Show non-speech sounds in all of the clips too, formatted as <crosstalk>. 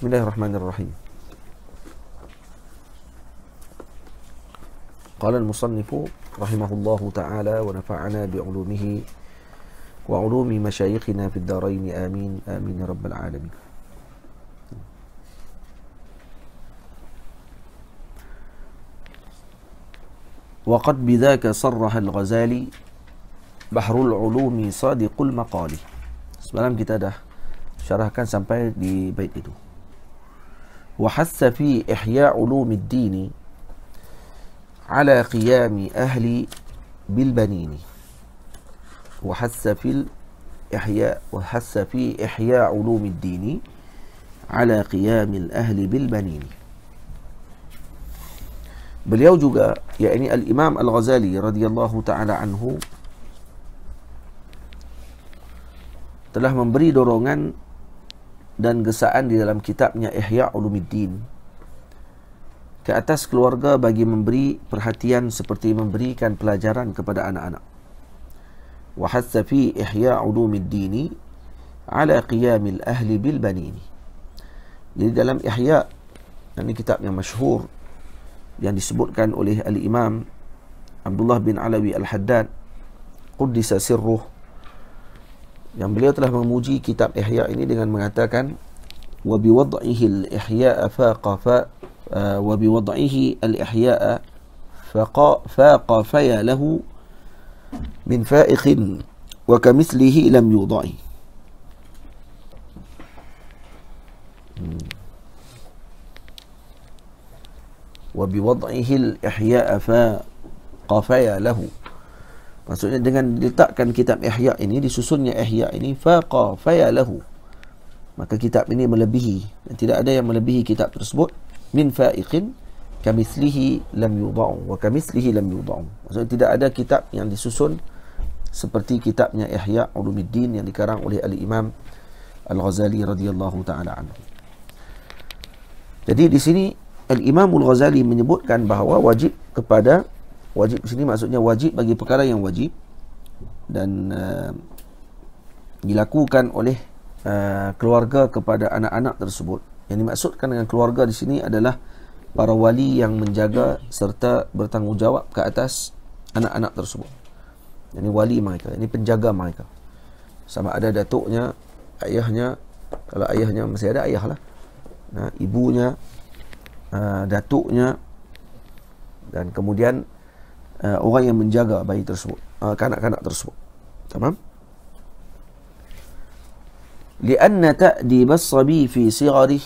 بسم الله الرحمن الرحيم قال المصنف رحمه الله تعالى ونفعنا بعلومه وعلوم مشايخنا في الدارين آمين آمين رب العالمين وقد بذاك صرح الغزالي بحر العلوم صادق المقال Semalam kita dah syarahkan sampai di bait itu. وحث في إحياء علوم الدين على قيام أهل بالبنين وحث في إحياء وحث في إحياء علوم الدين على قيام الأهل بالبنين بل يوجد يعني الإمام الغزالي رضي الله تعالى عنه anhu telah memberi dorongan dan gesaan di dalam kitabnya Ihya Ulumuddin ke atas keluarga bagi memberi perhatian seperti memberikan pelajaran kepada anak-anak. Wahatsa fi Ihya Ulumuddin ala qiyam al-ahli bil banin. Jadi dalam Ihya ini kitab yang masyhur yang disebutkan oleh al-Imam Abdullah bin Alawi Al-Haddad qaddisa sirruhu yang beliau telah memuji kitab Ihya ini dengan mengatakan wa bi wad'ihi al-ihya faqa fa wa bi wad'ihi al-ihya faqa faqa faya lahu min fa'ikhin wa kamithlihi lam yudai وبوضعه الإحياء فقفيا له Maksudnya dengan diletakkan kitab Ihya ini, disusunnya Ihya ini, faqa fayalahu. Maka kitab ini melebihi. Dan tidak ada yang melebihi kitab tersebut. Min fa'iqin kamislihi lam yudau. Wa kamislihi lam yudau. Maksudnya tidak ada kitab yang disusun seperti kitabnya Ihya Ulumuddin yang dikarang oleh Al-Imam Al-Ghazali radhiyallahu ta'ala anhu. Jadi di sini Al-Imam Al-Ghazali menyebutkan bahawa wajib kepada wajib sini maksudnya wajib bagi perkara yang wajib dan uh, dilakukan oleh uh, keluarga kepada anak-anak tersebut yang dimaksudkan dengan keluarga di sini adalah para wali yang menjaga serta bertanggungjawab ke atas anak-anak tersebut ini wali mereka ini penjaga mereka sama ada datuknya ayahnya kalau ayahnya masih ada ayahlah nah ibunya eh, datuknya dan kemudian uh, orang yang menjaga bayi tersebut, kanak uh, kanak-kanak tersebut. Tamam? لأن تأديب الصبي في صغره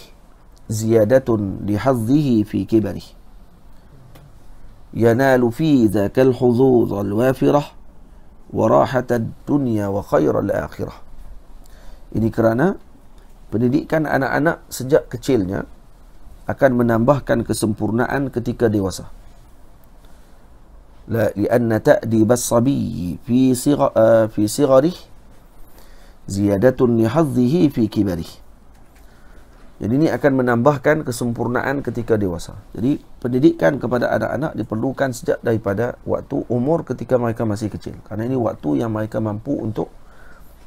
زيادة لحظه fi كبره ينال في ذاك الحظوظ الوافرة وراحة الدنيا وخير الآخرة Ini kerana pendidikan anak-anak sejak kecilnya akan menambahkan kesempurnaan ketika dewasa. لا لأن تأديب الصبي في صغر في صغره زيادة لحظه في كبره Jadi ini akan menambahkan kesempurnaan ketika dewasa. Jadi pendidikan kepada anak-anak diperlukan sejak daripada waktu umur ketika mereka masih kecil. Karena ini waktu yang mereka mampu untuk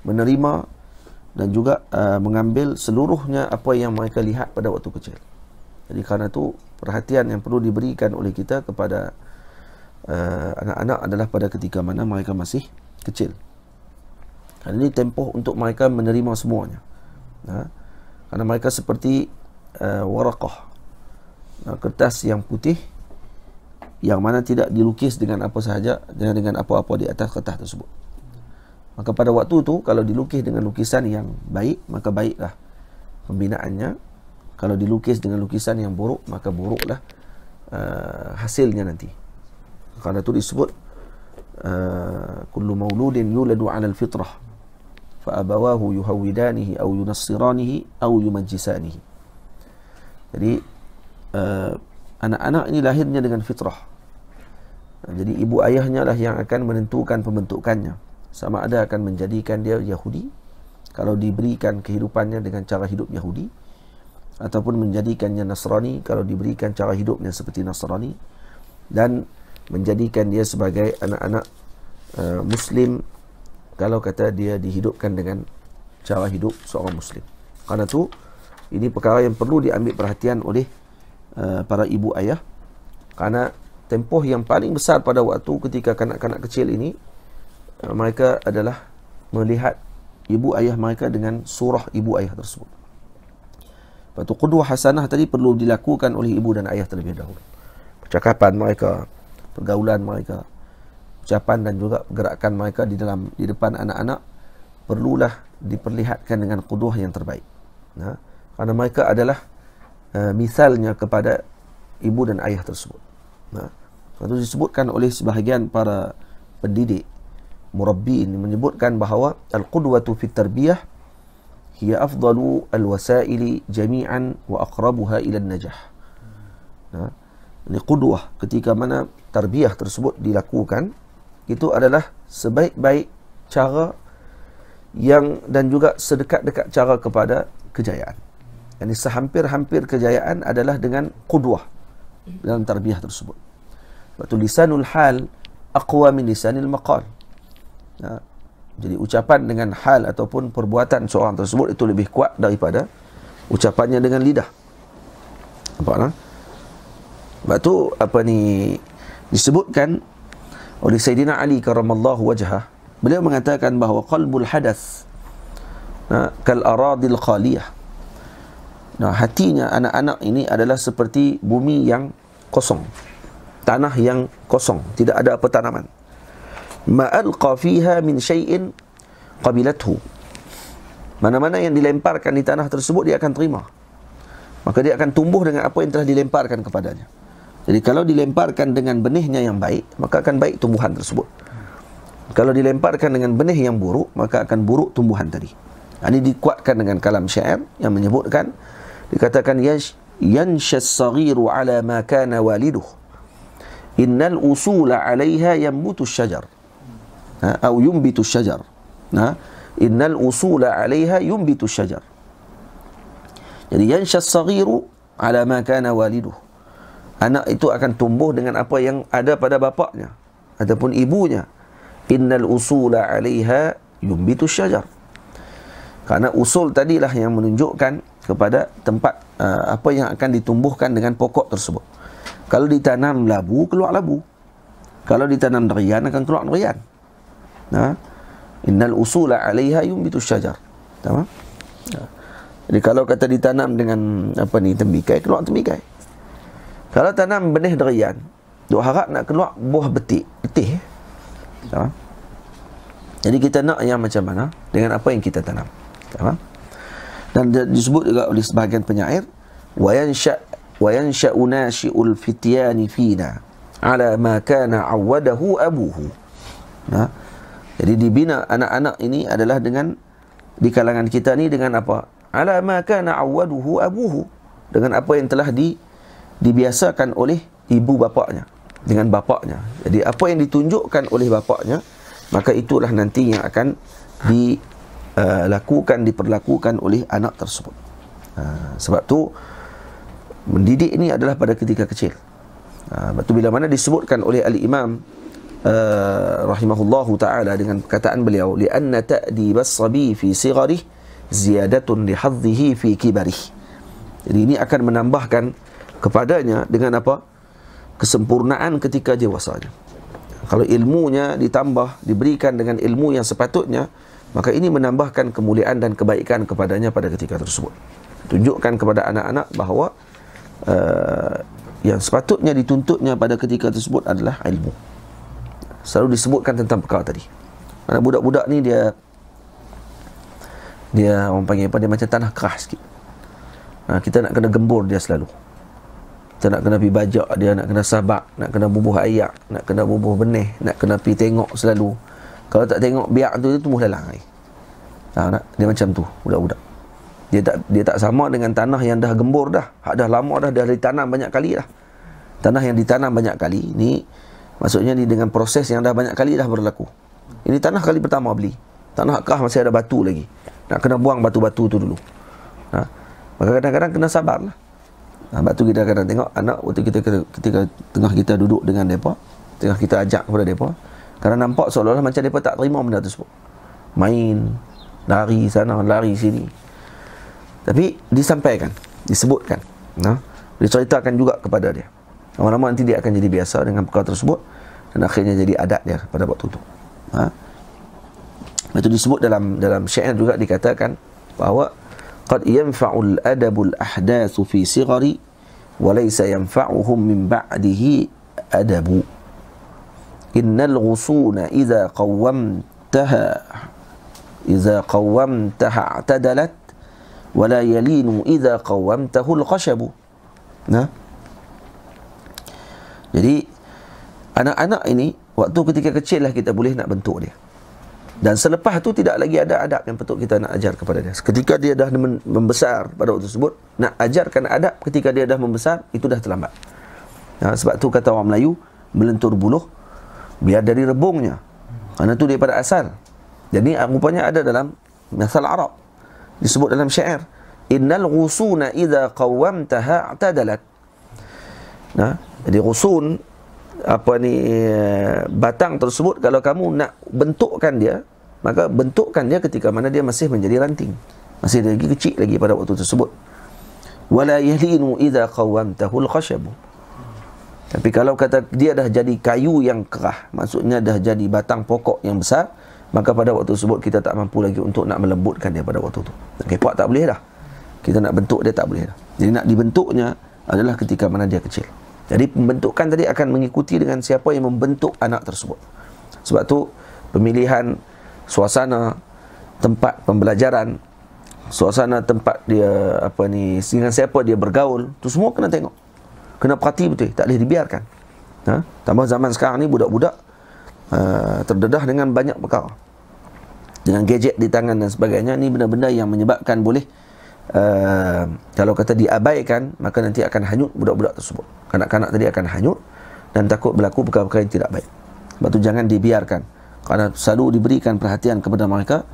menerima dan juga uh, mengambil seluruhnya apa yang mereka lihat pada waktu kecil. Jadi karena itu perhatian yang perlu diberikan oleh kita kepada uh, anak-anak adalah pada ketika mana mereka masih kecil. Kerana ini tempoh untuk mereka menerima semuanya. Ha? Kerana mereka seperti uh, warakah, uh, kertas yang putih yang mana tidak dilukis dengan apa sahaja dengan dengan apa-apa di atas kertas tersebut. Maka pada waktu itu kalau dilukis dengan lukisan yang baik maka baiklah pembinaannya. Kalau dilukis dengan lukisan yang buruk maka buruklah uh, hasilnya nanti kalau tu disebut uh, kullu mauludin yuladu 'ala al-fitrah fa abawahu yuhawidanihi aw yunassiranihi aw yumajjisanihi jadi uh, anak-anak ini lahirnya dengan fitrah jadi ibu ayahnya lah yang akan menentukan pembentukannya sama ada akan menjadikan dia yahudi kalau diberikan kehidupannya dengan cara hidup yahudi ataupun menjadikannya nasrani kalau diberikan cara hidupnya seperti nasrani dan menjadikan dia sebagai anak-anak uh, muslim kalau kata dia dihidupkan dengan cara hidup seorang muslim kerana tu ini perkara yang perlu diambil perhatian oleh uh, para ibu ayah kerana tempoh yang paling besar pada waktu ketika kanak-kanak kecil ini uh, mereka adalah melihat ibu ayah mereka dengan surah ibu ayah tersebut Lepas tu, hasanah tadi perlu dilakukan oleh ibu dan ayah terlebih dahulu. Percakapan mereka, pergaulan mereka ucapan dan juga gerakan mereka di dalam di depan anak-anak perlulah diperlihatkan dengan kuduh yang terbaik ya? kerana mereka adalah uh, misalnya kepada ibu dan ayah tersebut ya? Itu disebutkan oleh sebahagian para pendidik murabbi ini menyebutkan bahawa al-qudwatu fit tarbiyah hiya afdalu al-wasaili jami'an wa aqrabuha ila najah Nah, ini qudwah ketika mana tarbiyah tersebut dilakukan itu adalah sebaik-baik cara yang dan juga sedekat-dekat cara kepada kejayaan. Yani sehampir-hampir kejayaan adalah dengan qudwah dalam tarbiyah tersebut. Waktu lisanul hal akwa min lisanil maqal. Ya. Jadi ucapan dengan hal ataupun perbuatan seorang tersebut itu lebih kuat daripada ucapannya dengan lidah. Apa lah? Sebab tu apa ni disebutkan oleh Sayyidina Ali karamallahu wajhah beliau mengatakan bahawa qalbul hadas na, ha, kal aradil khaliyah nah hatinya anak-anak ini adalah seperti bumi yang kosong tanah yang kosong tidak ada apa tanaman ma alqa fiha min shay'in qabilathu mana-mana yang dilemparkan di tanah tersebut dia akan terima maka dia akan tumbuh dengan apa yang telah dilemparkan kepadanya jadi kalau dilemparkan dengan benihnya yang baik, maka akan baik tumbuhan tersebut. Kalau dilemparkan dengan benih yang buruk, maka akan buruk tumbuhan tadi. Ha, ini dikuatkan dengan kalam syair yang menyebutkan dikatakan yanshas saghiru ala ma kana waliduh. Innal usula alaiha yamutu syajar Ha au yumbitu syajar Ha innal usula alaiha yumbitu syajar Jadi yanshas saghiru ala ma kana waliduh anak itu akan tumbuh dengan apa yang ada pada bapaknya ataupun ibunya innal usula 'alaiha yumbitu syajar Karena usul tadilah yang menunjukkan kepada tempat uh, apa yang akan ditumbuhkan dengan pokok tersebut kalau ditanam labu keluar labu kalau ditanam durian akan keluar durian ha innal usula 'alaiha yumbitu syajar tamam jadi kalau kata ditanam dengan apa ni tembikai keluar tembikai kalau tanam benih derian, duk harap nak keluar buah betik, betih. Sama? Jadi kita nak yang macam mana dengan apa yang kita tanam. Sama? Dan disebut juga oleh sebahagian penyair, wa yansha wa yansha unashiul fityani fina ala ma kana awadahu abuhu. Ha? Jadi dibina anak-anak ini adalah dengan di kalangan kita ni dengan apa? Ala ma kana awaduhu abuhu dengan apa yang telah di dibiasakan oleh ibu bapaknya dengan bapaknya. Jadi apa yang ditunjukkan oleh bapaknya maka itulah nanti yang akan dilakukan eh, diperlakukan oleh anak tersebut. Ah, sebab tu mendidik ini adalah pada ketika kecil. Ah, sebab tu bila mana disebutkan oleh Ali Imam Uh, eh, rahimahullahu taala dengan perkataan beliau li anna ta'di bassabi fi sigharih ziyadatun li hadhihi fi kibarih jadi ini akan menambahkan kepadanya dengan apa? Kesempurnaan ketika dia Kalau ilmunya ditambah, diberikan dengan ilmu yang sepatutnya, maka ini menambahkan kemuliaan dan kebaikan kepadanya pada ketika tersebut. Tunjukkan kepada anak-anak bahawa uh, yang sepatutnya dituntutnya pada ketika tersebut adalah ilmu. Selalu disebutkan tentang perkara tadi. Karena budak-budak ni dia dia orang panggil apa dia macam tanah keras sikit. Ha, kita nak kena gembur dia selalu. Kita nak kena pergi bajak dia, nak kena sabak, nak kena bubuh ayak, nak kena bubuh benih, nak kena pergi tengok selalu. Kalau tak tengok biak tu, dia tumbuh lalang. Ha, nak? Dia macam tu, budak-budak. Dia tak dia tak sama dengan tanah yang dah gembur dah. Hak dah lama dah, dah ditanam banyak kali dah. Tanah yang ditanam banyak kali, ni maksudnya ni dengan proses yang dah banyak kali dah berlaku. Ini tanah kali pertama beli. Tanah kah masih ada batu lagi. Nak kena buang batu-batu tu dulu. Ha? Maka kadang-kadang kena lah. Ha, sebab tu kita kadang tengok anak waktu kita ketika tengah kita duduk dengan depa, tengah kita ajak kepada depa, kadang nampak seolah-olah macam depa tak terima benda tersebut. Main, lari sana, lari sini. Tapi disampaikan, disebutkan. Nah, ha? diceritakan juga kepada dia. Lama-lama nanti dia akan jadi biasa dengan perkara tersebut dan akhirnya jadi adat dia pada waktu itu. Ha? Itu disebut dalam dalam syair juga dikatakan bahawa قد ينفع الأدب الأحداث في صغر وليس ينفعهم من بعده أدب إن الغصون إذا قومتها إذا قومتها اعتدلت ولا يلين إذا قومته الخشب nah. نعم. jadi anak-anak ini waktu ketika kecil lah kita boleh nak bentuk dia Dan selepas itu tidak lagi ada adab yang patut kita nak ajar kepada dia. Ketika dia dah membesar pada waktu tersebut, nak ajarkan adab ketika dia dah membesar, itu dah terlambat. Ya, sebab tu kata orang Melayu, melentur buluh, biar dari rebungnya. Karena tu daripada asal. Jadi ah, rupanya ada dalam nasal Arab. Disebut dalam syair. Innal ghusuna idha qawamtaha Nah, ya, jadi ghusun apa ni eh, batang tersebut kalau kamu nak bentukkan dia maka bentukkan dia ketika mana dia masih menjadi ranting masih lagi kecil lagi pada waktu tersebut wala yahlinu idza qawamtahu al-khashab tapi kalau kata dia dah jadi kayu yang kerah maksudnya dah jadi batang pokok yang besar maka pada waktu tersebut kita tak mampu lagi untuk nak melembutkan dia pada waktu tu okey pak tak boleh dah kita nak bentuk dia tak boleh dah jadi nak dibentuknya adalah ketika mana dia kecil jadi pembentukan tadi akan mengikuti dengan siapa yang membentuk anak tersebut. Sebab tu pemilihan suasana tempat pembelajaran suasana tempat dia apa ni dengan siapa dia bergaul tu semua kena tengok kena perhati betul tak boleh dibiarkan ha? tambah zaman sekarang ni budak-budak uh, terdedah dengan banyak perkara dengan gadget di tangan dan sebagainya ni benda-benda yang menyebabkan boleh Eh, kalau kata diabaikan maka nanti akan hanyut budak-budak tersebut kanak-kanak tadi akan hanyut dan takut berlaku perkara-perkara yang tidak baik sebab tu jangan dibiarkan kerana selalu diberikan perhatian kepada mereka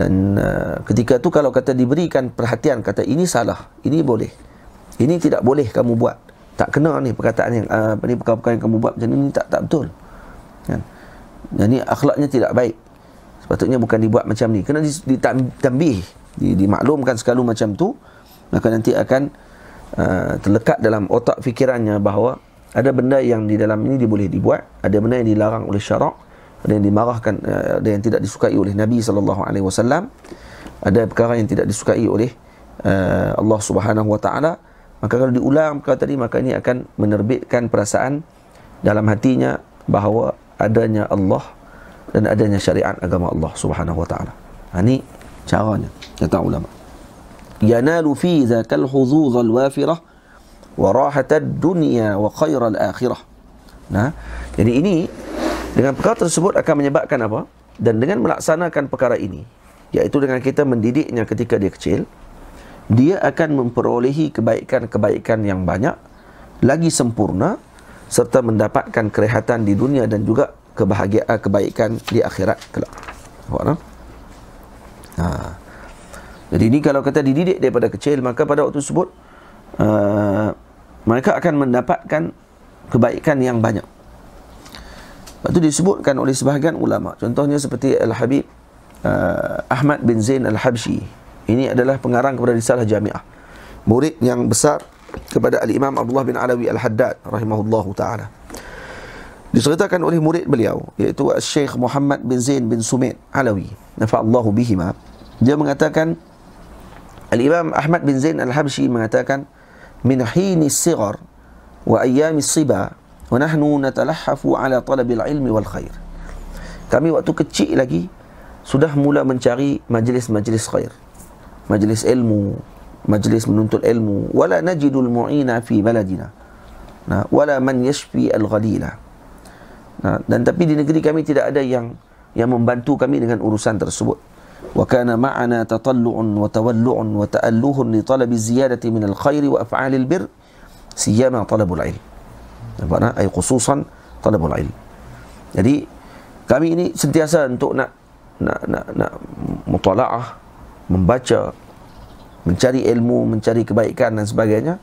dan uh, ketika tu kalau kata diberikan perhatian kata ini salah ini boleh ini tidak boleh kamu buat tak kena ni perkataan yang eh, apa uh, ni perkara-perkara yang kamu buat macam ni, tak tak betul kan jadi akhlaknya tidak baik sepatutnya bukan dibuat macam ni kena ditambih di dimaklumkan sekalu macam tu maka nanti akan uh, terlekat dalam otak fikirannya bahawa ada benda yang di dalam ini boleh dibuat ada benda yang dilarang oleh syarak ada yang dimarahkan uh, ada yang tidak disukai oleh Nabi sallallahu alaihi wasallam ada perkara yang tidak disukai oleh uh, Allah Subhanahu wa taala maka kalau diulang perkara tadi maka ini akan menerbitkan perasaan dalam hatinya bahawa adanya Allah dan adanya syariat agama Allah Subhanahu wa taala ini ha, caranya kata ulama yanalu fi zakal huzuz al wafira wa rahat ad dunya wa khair al akhirah nah jadi ini dengan perkara tersebut akan menyebabkan apa dan dengan melaksanakan perkara ini iaitu dengan kita mendidiknya ketika dia kecil dia akan memperolehi kebaikan-kebaikan yang banyak lagi sempurna serta mendapatkan kerehatan di dunia dan juga kebahagiaan kebaikan di akhirat kelak. Faham? Ha. Jadi ini kalau kata dididik daripada kecil, maka pada waktu tersebut, uh, mereka akan mendapatkan kebaikan yang banyak. Lepas itu disebutkan oleh sebahagian ulama. Contohnya seperti Al-Habib uh, Ahmad bin Zain Al-Habshi. Ini adalah pengarang kepada risalah jamiah. Murid yang besar kepada Al-Imam Abdullah bin Alawi Al-Haddad rahimahullahu ta'ala. Diceritakan oleh murid beliau iaitu Syekh Muhammad bin Zain bin Sumit Alawi nafa'allahu bihima dia mengatakan Al-Imam Ahmad bin Zain Al-Habshi mengatakan min hini sigar wa ayami siba wa nahnu natalahafu ala talabil ilmi wal khair kami waktu kecil lagi sudah mula mencari majlis-majlis khair majlis ilmu majlis menuntut ilmu wala najidul mu'ina fi baladina wala man yashfi al-ghalila Ha, dan tapi di negeri kami tidak ada yang yang membantu kami dengan urusan tersebut. Wa kana ma'ana tatallu'un wa tawallu'un wa ta'alluhun li talabi ziyadati al khairi wa al bir siyama talabul ilm. Nampak tak? Ay khususan talabul ilm. Jadi kami ini sentiasa untuk nak nak nak nak mutala'ah, membaca, mencari ilmu, mencari kebaikan dan sebagainya.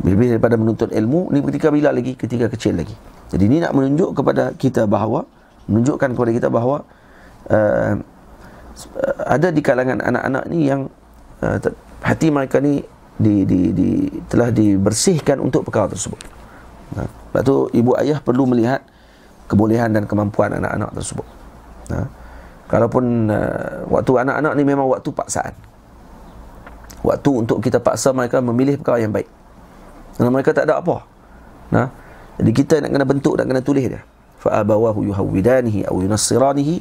Lebih daripada menuntut ilmu, ni ketika bila lagi? Ketika kecil lagi. Jadi ini nak menunjuk kepada kita bahawa menunjukkan kepada kita bahawa uh, ada di kalangan anak-anak ni yang uh, hati mereka ni di, di, di, telah dibersihkan untuk perkara tersebut. Nah, sebab tu ibu ayah perlu melihat kebolehan dan kemampuan anak-anak tersebut. Nah, kalaupun uh, waktu anak-anak ni memang waktu paksaan. Waktu untuk kita paksa mereka memilih perkara yang baik. Kalau mereka tak ada apa. Nah, jadi kita nak kena bentuk nak kena tulis dia. Fa abawahu yuhawwidanihi aw yunassiranihi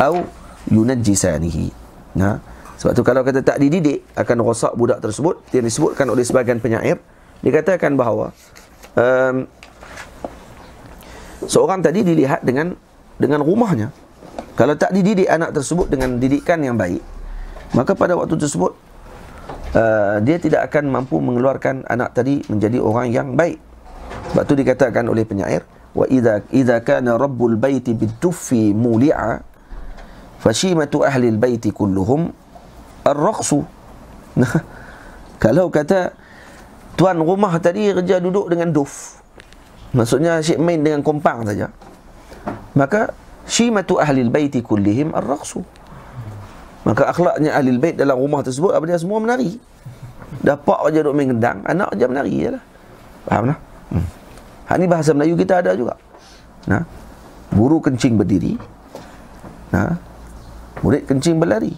aw yunajjisanihi. Nah, sebab tu kalau kata tak dididik akan rosak budak tersebut yang disebutkan oleh sebahagian penyair dikatakan bahawa um, seorang tadi dilihat dengan dengan rumahnya kalau tak dididik anak tersebut dengan didikan yang baik maka pada waktu tersebut uh, dia tidak akan mampu mengeluarkan anak tadi menjadi orang yang baik sebab tu dikatakan oleh penyair wa idza idza kana rabbul baiti bidduffi muli'a fashimatu ahli albayti kulluhum ar-raqsu <laughs> kalau kata tuan rumah tadi kerja duduk dengan duf maksudnya asyik main dengan kompang saja maka shimatu ahli albayti kullihim ar-raqsu maka akhlaknya ahli albayt dalam rumah tersebut apa dia semua menari dapat aja duk main gendang anak aja menari jelah faham Hmm. Hak ni bahasa Melayu kita ada juga. Nah. Guru kencing berdiri. Nah. Murid kencing berlari.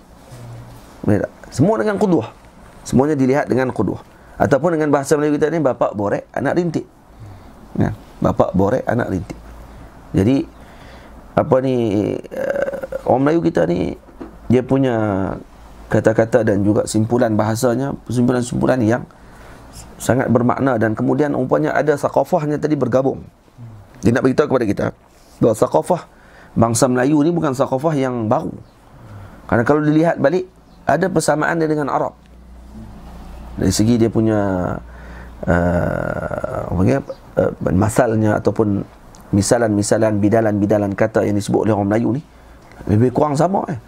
Boleh Semua dengan kuduh. Semuanya dilihat dengan kuduh. Ataupun dengan bahasa Melayu kita ni bapak borek, anak rintik. Nah. Bapak borek, anak rintik. Jadi apa ni uh, orang Melayu kita ni dia punya kata-kata dan juga simpulan bahasanya, simpulan-simpulan yang sangat bermakna dan kemudian umpamanya ada sakofahnya tadi bergabung. Dia nak beritahu kepada kita bahawa sakofah bangsa Melayu ni bukan sakofah yang baru. Karena kalau dilihat balik, ada persamaan dia dengan Arab. Dari segi dia punya uh, apa uh, masalnya ataupun misalan-misalan, bidalan-bidalan kata yang disebut oleh orang Melayu ni lebih kurang sama eh.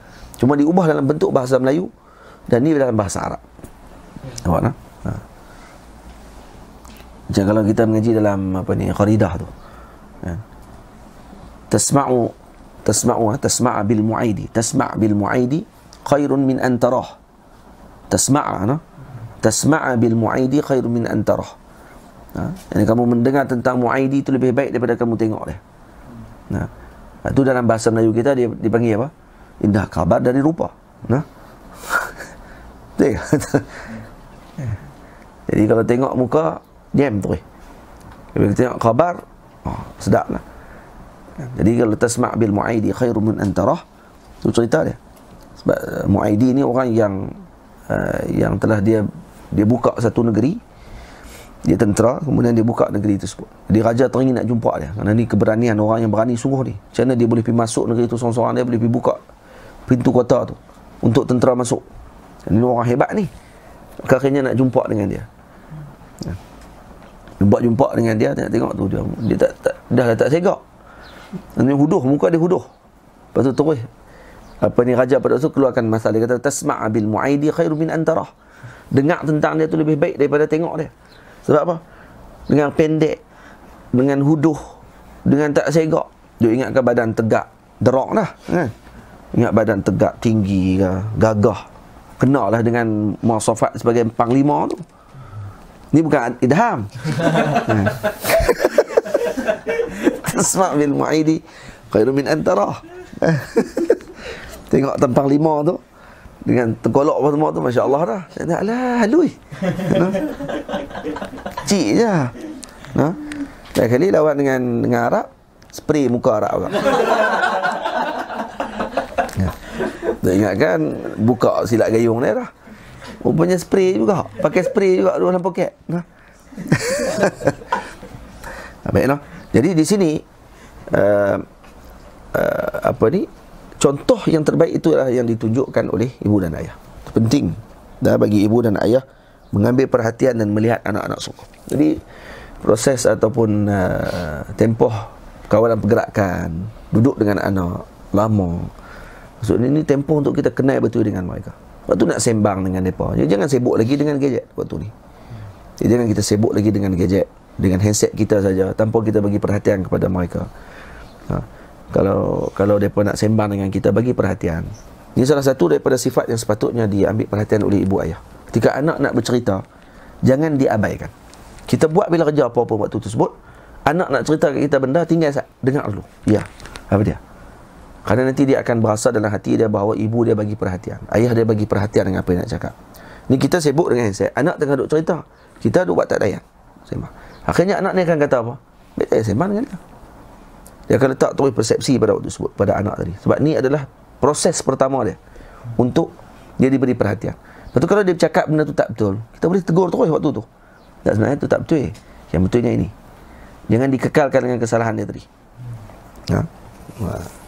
Cuma diubah dalam bentuk bahasa Melayu dan ni dalam bahasa Arab. Nampak tak? Nah? Macam kalau kita mengaji dalam apa ni Kharidah tu ya. Tasma'u Tasma'u ha, Tasma'a bil mu'aidi Tasma' bil mu'aidi Khairun min antarah Tasma'a lah, no? Tasma'a bil mu'aidi Khairun min antarah ha? Yani kamu mendengar tentang mu'aidi Itu lebih baik daripada kamu tengok dia Nah, ha? Itu ha, dalam bahasa Melayu kita Dia dipanggil apa? Indah kabar dari rupa Nah, <laughs> ha? <laughs> Jadi kalau tengok muka Jam tu Bila tengok khabar oh, Sedap lah Jadi kalau tasma' bil mu'aidi khairu min antarah Itu cerita dia Sebab uh, eh, mu'aidi ni orang yang uh, Yang telah dia Dia buka satu negeri Dia tentera Kemudian dia buka negeri tersebut Jadi raja teringin nak jumpa dia Kerana ni keberanian orang yang berani sungguh ni Macam mana dia boleh pergi masuk negeri tu Seorang-seorang dia boleh pergi buka Pintu kota tu Untuk tentera masuk Ini orang hebat ni kakinya nak jumpa dengan dia ya buat jumpa dengan dia tengok tengok tu dia, dia tak, tak dah tak segak ni huduh muka dia huduh lepas tu terus apa ni raja pada tu keluarkan masalah dia kata tasma' bil muaidi khairu min antarah dengar tentang dia tu lebih baik daripada tengok dia sebab apa dengan pendek dengan huduh dengan tak segak dia ingatkan badan tegak derak lah kan ingat badan tegak tinggi gagah kenalah dengan muasafat sebagai panglima tu ini bukan idham. <laughs> Eh. Tasma bil mu'idi khairu min antarah. Eh. Tengok tempang lima tu dengan tergolok apa semua tu masya-Allah dah. Saya tak alah lui. Cik je. Ha? kali lawan dengan dengan Arab spray muka Arab juga. <laughs> Ya. Dia ingatkan buka silat gayung dia dah. Rupanya spray juga. Pakai spray juga dalam poket. Nah. <laughs> Baik, no? Jadi di sini uh, uh, apa ni? Contoh yang terbaik itulah yang ditunjukkan oleh ibu dan ayah. Itu penting dah bagi ibu dan ayah mengambil perhatian dan melihat anak-anak suku. Jadi proses ataupun uh, tempoh kawalan pergerakan, duduk dengan anak lama. Maksudnya ini tempoh untuk kita kenal betul dengan mereka. Lepas tu nak sembang dengan mereka. Jadi jangan sibuk lagi dengan gadget waktu ni. Jadi jangan kita sibuk lagi dengan gadget. Dengan handset kita saja tanpa kita bagi perhatian kepada mereka. Ha. Kalau kalau mereka nak sembang dengan kita, bagi perhatian. Ini salah satu daripada sifat yang sepatutnya diambil perhatian oleh ibu ayah. Ketika anak nak bercerita, jangan diabaikan. Kita buat bila kerja apa-apa waktu tersebut, anak nak cerita kita benda, tinggal dengar dulu. Ya, apa dia? Kerana nanti dia akan berasa dalam hati dia bahawa ibu dia bagi perhatian. Ayah dia bagi perhatian dengan apa yang nak cakap. Ni kita sibuk dengan saya Anak tengah duk cerita. Kita duk buat tak daya. Sembah. Akhirnya anak ni akan kata apa? Baik eh, saya eh, sembah dengan dia. Dia akan letak terus persepsi pada waktu sebut pada anak tadi. Sebab ni adalah proses pertama dia. Untuk dia diberi perhatian. Lepas tu kalau dia cakap benda tu tak betul, kita boleh tegur tuai waktu tu. Tak sebenarnya tu tak betul. Yang betulnya ini. Jangan dikekalkan dengan kesalahan dia tadi. Ha? Wah.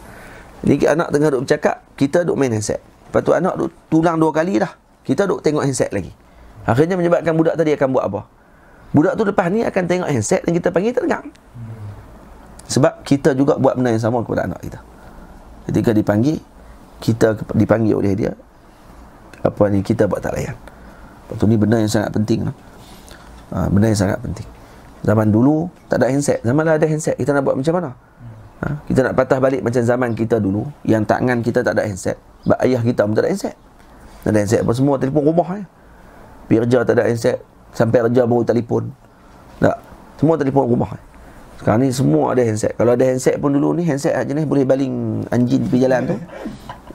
Jadi anak tengah duk bercakap, kita duk main handset. Lepas tu anak duk tulang dua kali dah. Kita duk tengok handset lagi. Akhirnya menyebabkan budak tadi akan buat apa? Budak tu lepas ni akan tengok handset dan kita panggil terdengar. Sebab kita juga buat benda yang sama kepada anak kita. Ketika dipanggil, kita dipanggil oleh dia. Apa ni, kita buat tak layan. Lepas tu ni benda yang sangat penting. Lah. Ha, benda yang sangat penting. Zaman dulu, tak ada handset. Zaman dah ada handset. Kita nak buat macam mana? Ha? Kita nak patah balik macam zaman kita dulu yang tangan kita tak ada handset. Bak ayah kita pun tak ada handset. Tak ada handset apa semua telefon rumah eh. Pergi kerja tak ada handset, sampai kerja baru telefon. Tak. Semua telefon rumah eh. Sekarang ni semua ada handset. Kalau ada handset pun dulu ni handset aja ni boleh baling anjing pergi jalan tu.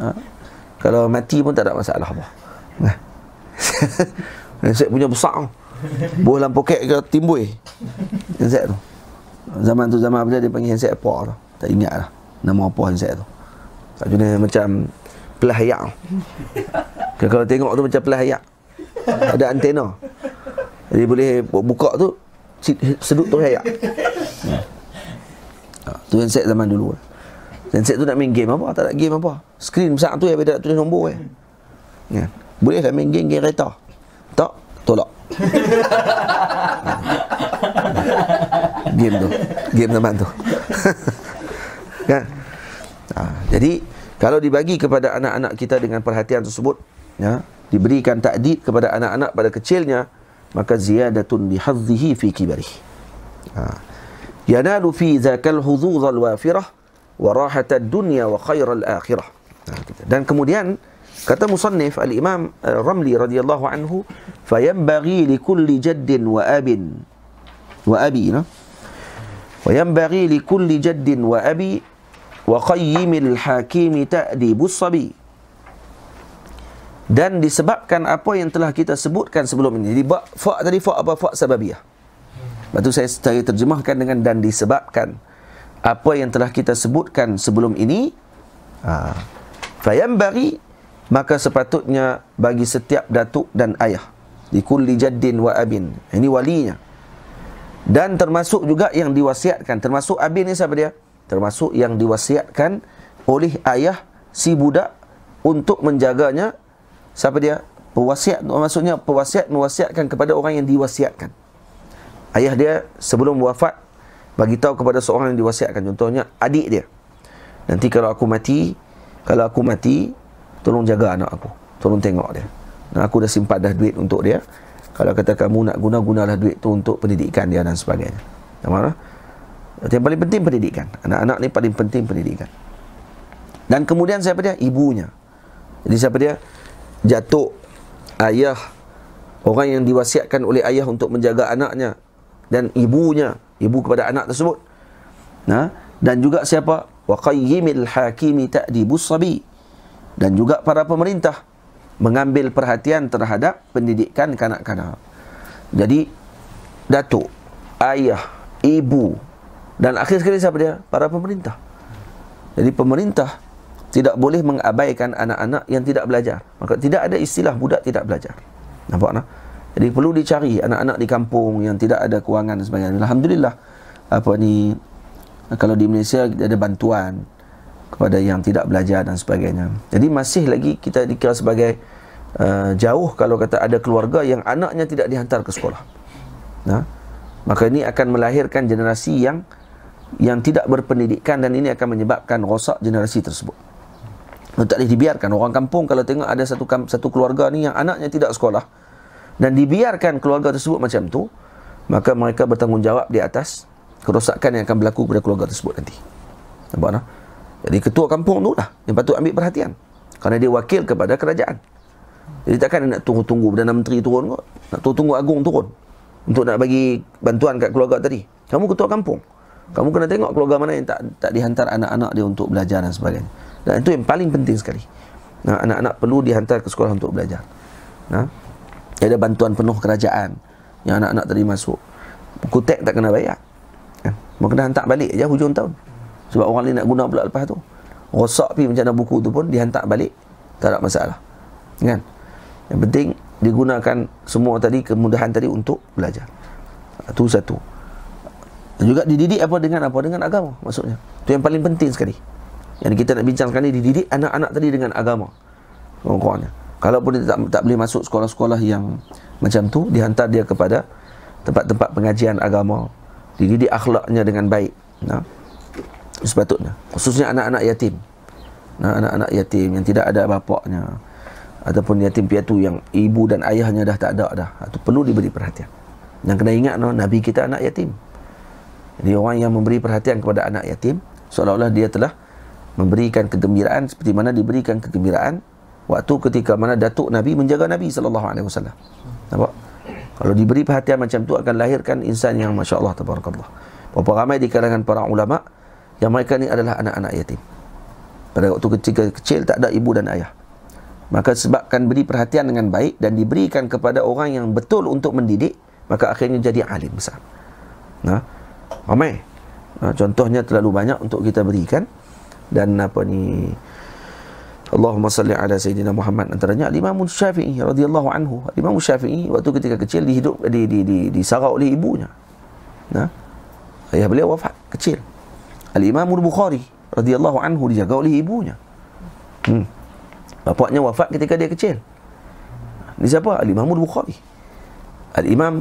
Ha? Kalau mati pun tak ada masalah apa. <laughs> handset punya besar. Buah dalam poket ke timbul. Handset tu. Zaman tu zaman apa dia panggil handset apa lah. Tak ingat lah Nama apa handset tu Tak jenis macam Pelah ayak Kalau tengok tu macam pelah ayak Ada antena Jadi boleh buka tu Sedut tu ayak ha. Tu handset zaman dulu lah Handset tu nak main game apa? Tak nak game apa? Screen besar tu yang nak tulis nombor eh. Ya. Boleh tak lah main game-game kereta? Tak? Tolak. Ha. game tu. Game zaman tu. <laughs> kan ha, jadi kalau dibagi kepada anak-anak kita dengan perhatian tersebut ya diberikan takdir kepada anak-anak pada kecilnya maka ziyadatun bihadzihi fi kibari ha yanalu fi zakal hudhuz al wafirah wa rahat dunya wa khair al akhirah ha, dan kemudian kata musannif al imam eh, ramli radhiyallahu anhu fayanbaghi li kulli jaddin wa abin wa abi na وينبغي لكل wa وأبي وقيم الحكيم تأديب الصبي dan disebabkan apa yang telah kita sebutkan sebelum ini. Jadi bak fa tadi fa apa fa sababiah. Lepas tu saya saya terjemahkan dengan dan disebabkan apa yang telah kita sebutkan sebelum ini. Ha. Fa maka sepatutnya bagi setiap datuk dan ayah di kulli jaddin wa abin. Ini walinya. Dan termasuk juga yang diwasiatkan, termasuk abin ni siapa dia? termasuk yang diwasiatkan oleh ayah si budak untuk menjaganya siapa dia pewasiat maksudnya pewasiat mewasiatkan kepada orang yang diwasiatkan ayah dia sebelum wafat bagi tahu kepada seorang yang diwasiatkan contohnya adik dia nanti kalau aku mati kalau aku mati tolong jaga anak aku tolong tengok dia nah, aku dah simpan dah duit untuk dia kalau kata kamu nak guna-gunalah duit tu untuk pendidikan dia dan sebagainya. Tak mana? yang paling penting pendidikan. Anak-anak ni paling penting pendidikan. Dan kemudian siapa dia? Ibunya. Jadi siapa dia? Jatuh ayah orang yang diwasiatkan oleh ayah untuk menjaga anaknya dan ibunya, ibu kepada anak tersebut. Nah, dan juga siapa? Wa qayyimil hakimi ta'dibus sabi. Dan juga para pemerintah mengambil perhatian terhadap pendidikan kanak-kanak. Jadi datuk, ayah, ibu, dan akhir sekali siapa dia? Para pemerintah. Jadi pemerintah tidak boleh mengabaikan anak-anak yang tidak belajar. Maka tidak ada istilah budak tidak belajar. Nampak tak? Jadi perlu dicari anak-anak di kampung yang tidak ada kewangan dan sebagainya. Alhamdulillah apa ni kalau di Malaysia ada bantuan kepada yang tidak belajar dan sebagainya. Jadi masih lagi kita dikira sebagai uh, jauh kalau kata ada keluarga yang anaknya tidak dihantar ke sekolah. Nah, maka ini akan melahirkan generasi yang yang tidak berpendidikan dan ini akan menyebabkan rosak generasi tersebut. Tak boleh dibiarkan. Orang kampung kalau tengok ada satu satu keluarga ni yang anaknya tidak sekolah dan dibiarkan keluarga tersebut macam tu, maka mereka bertanggungjawab di atas kerosakan yang akan berlaku pada keluarga tersebut nanti. Nampak tak? Jadi ketua kampung tu lah yang patut ambil perhatian. Kerana dia wakil kepada kerajaan. Jadi takkan nak tunggu-tunggu Perdana Menteri turun kot. Nak tunggu-tunggu Agung turun. Untuk nak bagi bantuan kat keluarga tadi. Kamu ketua kampung. Kamu kena tengok keluarga mana yang tak tak dihantar anak-anak dia untuk belajar dan sebagainya. Dan itu yang paling penting sekali. Nah, anak-anak perlu dihantar ke sekolah untuk belajar. Nah, ada bantuan penuh kerajaan yang anak-anak tadi masuk. Buku tek tak kena bayar. Kan? Mau kena hantar balik aja hujung tahun. Sebab orang lain nak guna pula lepas tu. Rosak pi macam mana buku tu pun dihantar balik. Tak ada masalah. Kan? Yang penting digunakan semua tadi kemudahan tadi untuk belajar. Itu satu. Dan juga dididik apa dengan apa? Dengan agama maksudnya. Itu yang paling penting sekali. Yang kita nak bincangkan ni dididik anak-anak tadi dengan agama. orang kalau pun dia tak, tak boleh masuk sekolah-sekolah yang macam tu, dihantar dia kepada tempat-tempat pengajian agama. Dididik akhlaknya dengan baik. Nah, sepatutnya. Khususnya anak-anak yatim. Nah, anak-anak yatim yang tidak ada bapaknya. Ataupun yatim piatu yang ibu dan ayahnya dah tak ada dah. Itu perlu diberi perhatian. Yang kena ingat, no, Nabi kita anak yatim. Jadi orang yang memberi perhatian kepada anak yatim seolah-olah dia telah memberikan kegembiraan seperti mana diberikan kegembiraan waktu ketika mana datuk Nabi menjaga Nabi sallallahu alaihi wasallam. Nampak? Kalau diberi perhatian macam tu akan lahirkan insan yang masya-Allah tabarakallah. Berapa ramai di kalangan para ulama yang mereka ni adalah anak-anak yatim. Pada waktu kecil kecil tak ada ibu dan ayah. Maka sebabkan beri perhatian dengan baik dan diberikan kepada orang yang betul untuk mendidik, maka akhirnya jadi alim besar. Nah, ramai ha, contohnya terlalu banyak untuk kita berikan dan apa ni Allahumma salli ala sayyidina Muhammad antaranya Imam Syafi'i radhiyallahu anhu Imam Syafi'i waktu ketika kecil dihidup di di di disarau oleh ibunya nah ha? ayah beliau wafat kecil Al Imam Bukhari radhiyallahu anhu dijaga oleh ibunya hmm bapaknya wafat ketika dia kecil ni siapa Al Imam Bukhari Al Imam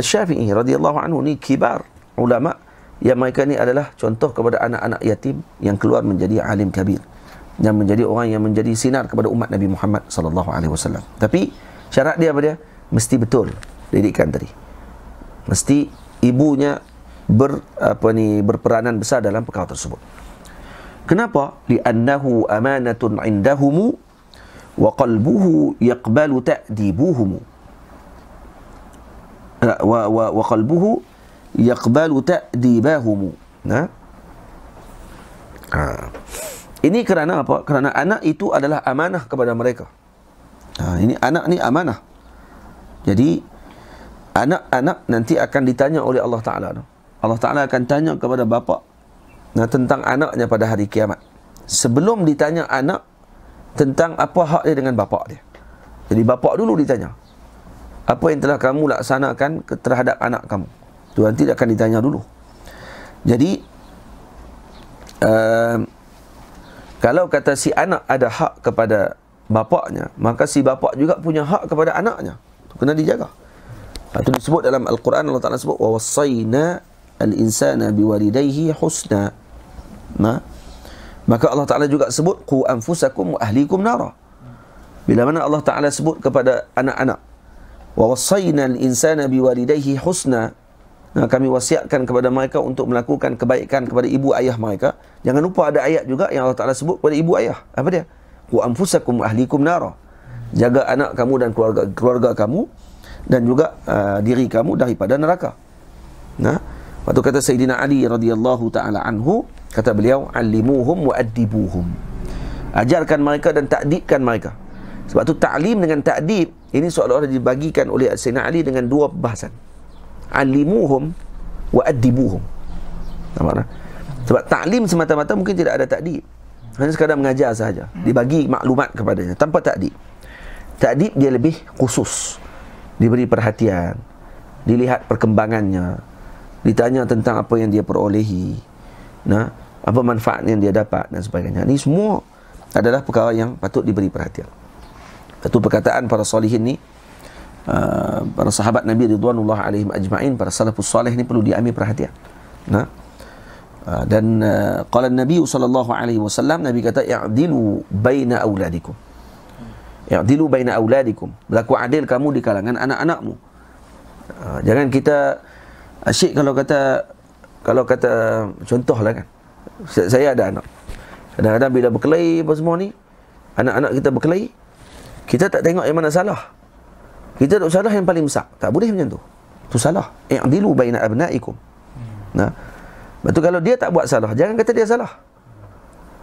Syafi'i radhiyallahu anhu ni kibar ulama yang mereka ni adalah contoh kepada anak-anak yatim yang keluar menjadi alim kabir yang menjadi orang yang menjadi sinar kepada umat Nabi Muhammad sallallahu alaihi wasallam tapi syarat dia apa dia mesti betul didikan tadi mesti ibunya ber apa ni berperanan besar dalam perkara tersebut kenapa li annahu amanatun indahum wa qalbuhu yaqbalu ta'dibuhum ah, wa wa qalbuhu yaqbalu ta'dibahum. Nah. Ha. Ini kerana apa? Kerana anak itu adalah amanah kepada mereka. Ha, ini anak ni amanah. Jadi anak-anak nanti akan ditanya oleh Allah Taala. Allah Taala akan tanya kepada bapa nah, tentang anaknya pada hari kiamat. Sebelum ditanya anak tentang apa hak dia dengan bapa dia. Jadi bapa dulu ditanya. Apa yang telah kamu laksanakan terhadap anak kamu? Itu nanti akan ditanya dulu. Jadi, uh, kalau kata si anak ada hak kepada bapaknya, maka si bapak juga punya hak kepada anaknya. Itu kena dijaga. Itu disebut dalam Al-Quran, Allah Ta'ala sebut, وَوَصَّيْنَا الْإِنسَانَ بِوَلِدَيْهِ husna, nah? Maka Allah Ta'ala juga sebut, قُوْ أَنفُسَكُمْ وَأَهْلِكُمْ نَارَ Bila mana Allah Ta'ala sebut kepada anak-anak, وَوَصَّيْنَا الْإِنسَانَ بِوَلِدَيْهِ husna nah, kami wasiatkan kepada mereka untuk melakukan kebaikan kepada ibu ayah mereka. Jangan lupa ada ayat juga yang Allah Ta'ala sebut kepada ibu ayah. Apa dia? Ku anfusakum ahlikum nara. Jaga anak kamu dan keluarga keluarga kamu dan juga uh, diri kamu daripada neraka. Nah, waktu kata Sayyidina Ali radhiyallahu taala anhu, kata beliau Alimuhum wa adibuhum. Ajarkan mereka dan takdibkan mereka. Sebab tu ta'lim dengan ta'dib ini seolah-olah dibagikan oleh Sayyidina Ali dengan dua bahasan alimuhum wa adibuhum. Nampak tak? Sebab taklim semata-mata mungkin tidak ada takdib. Hanya sekadar mengajar sahaja. Dibagi maklumat kepadanya tanpa takdib. Takdib dia lebih khusus. Diberi perhatian. Dilihat perkembangannya. Ditanya tentang apa yang dia perolehi. Nah, apa manfaat yang dia dapat dan sebagainya. Ini semua adalah perkara yang patut diberi perhatian. Satu perkataan para solihin ni, Ah, para sahabat Nabi Ridwanullah alaihim ajma'in para salafus salih ni perlu diambil perhatian nah uh, dan ah, qala uh, nabi sallallahu alaihi wasallam nabi kata i'dilu baina auladikum i'dilu baina auladikum berlaku adil kamu di kalangan anak-anakmu uh, jangan kita asyik kalau kata kalau kata contohlah kan saya ada anak kadang-kadang bila berkelahi apa semua ni anak-anak kita berkelahi kita tak tengok yang mana salah kita duk salah yang paling besar. Tak boleh macam tu. Tu salah. I'dilu baina abnaikum. Nah. Betul kalau dia tak buat salah, jangan kata dia salah.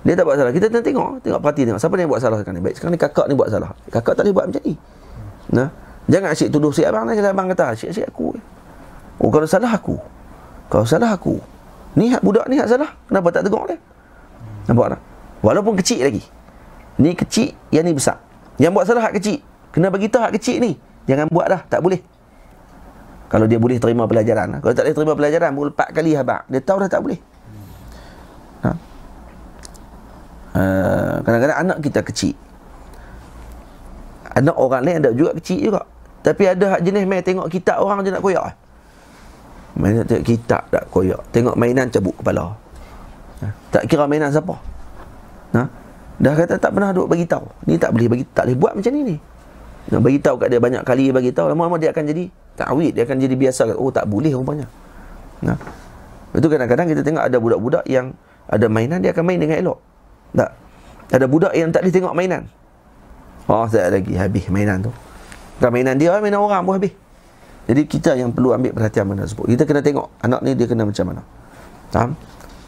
Dia tak buat salah. Kita tengok, tengok, tengok perhati tengok siapa yang buat salah sekarang ni. Baik, sekarang ni kakak ni buat salah. Kakak tak boleh buat macam ni. Nah. Jangan asyik tuduh si abang ni, abang kata asyik asyik aku. Oh, kalau salah aku. Kalau salah aku. Ni hak budak ni hak salah. Kenapa tak tegur dia? Nampak tak? Walaupun kecil lagi. Ni kecil, yang ni besar. Yang buat salah hak kecil. Kena bagi tahu hak kecil ni. Jangan buat dah, tak boleh. Kalau dia boleh terima pelajaran. Kalau tak boleh terima pelajaran, pukul empat kali habak. Dia tahu dah tak boleh. Ha? Uh, kadang-kadang anak kita kecil. Anak orang lain ada juga kecil juga. Tapi ada hak jenis main tengok kitab orang je nak koyak. Eh. Main tengok kitab tak koyak. Tengok mainan cabut kepala. Ha? Tak kira mainan siapa. Ha? Dah kata tak pernah duk tahu, Ni tak boleh bagi tak boleh buat macam ni ni. Nak tahu, kat dia banyak kali bagi tahu lama-lama dia akan jadi takwid, dia akan jadi biasa Oh tak boleh rupanya. Nah. Itu kadang-kadang kita tengok ada budak-budak yang ada mainan dia akan main dengan elok. Tak. Ada budak yang tak boleh tengok mainan. Oh, saya lagi habis mainan tu. Bukan mainan dia, ah, mainan orang pun habis. Jadi kita yang perlu ambil perhatian mana sebut. Kita kena tengok anak ni dia kena macam mana. Faham?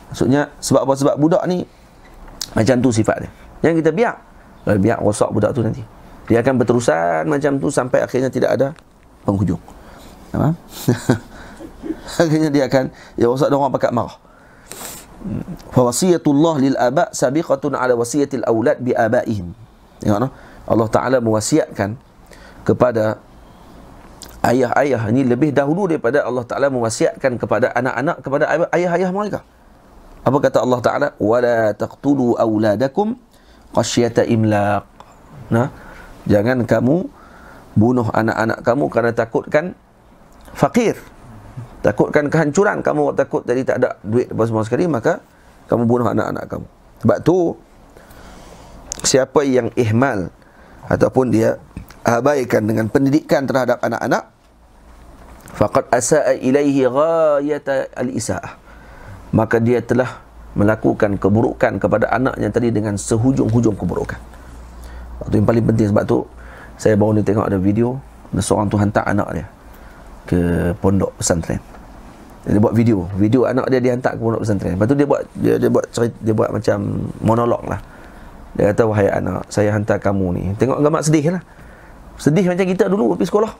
Maksudnya sebab apa sebab budak ni macam tu sifat dia. Yang kita biar, biar rosak budak tu nanti. Dia akan berterusan macam tu sampai akhirnya tidak ada penghujung. Apa? <laughs> akhirnya dia akan ya usah ada orang pakat marah. Fa wasiyatullah lil aba sabiqatun ala wasiyatil aulad bi abaihim. Tengoklah. Allah Taala mewasiatkan kepada ayah-ayah ini lebih dahulu daripada Allah Taala mewasiatkan kepada anak-anak kepada ayah-ayah mereka. Apa kata Allah Taala? Wala taqtulu auladakum khasyyata imlaq. Nah, jangan kamu bunuh anak-anak kamu kerana takutkan fakir takutkan kehancuran kamu takut tadi tak ada duit apa semua sekali maka kamu bunuh anak-anak kamu sebab tu siapa yang ihmal ataupun dia abaikan dengan pendidikan terhadap anak-anak faqad asaa ilaihi ghayata al-isaah maka dia telah melakukan keburukan kepada anaknya tadi dengan sehujung-hujung keburukan itu yang paling penting sebab tu saya baru ni tengok ada video ada seorang tu hantar anak dia ke pondok pesantren. Dia buat video, video anak dia dihantar ke pondok pesantren. Lepas tu dia buat dia dia buat cerita, dia buat macam monolog lah. Dia kata wahai anak, saya hantar kamu ni. Tengok gambar sedih lah. Sedih macam kita dulu pergi sekolah.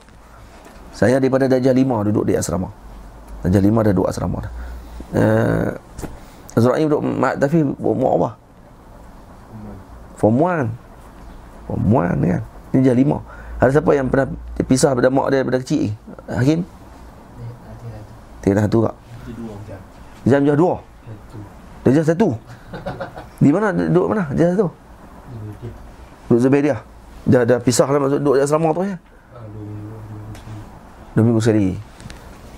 Saya daripada darjah lima duduk di asrama. Darjah lima dah duduk asrama dah. Uh, eh, Zura'i duduk Mak Tafi Buat Form perempuan oh, ni kan ni dia lima ada siapa yang pernah pisah pada mak dia daripada kecil Hakim tiga tu tak jam jam dua dia jam satu di mana duduk mana jam satu duduk Zubaidiyah dia dah pisah lah maksud duduk di asrama tu ya dua minggu sekali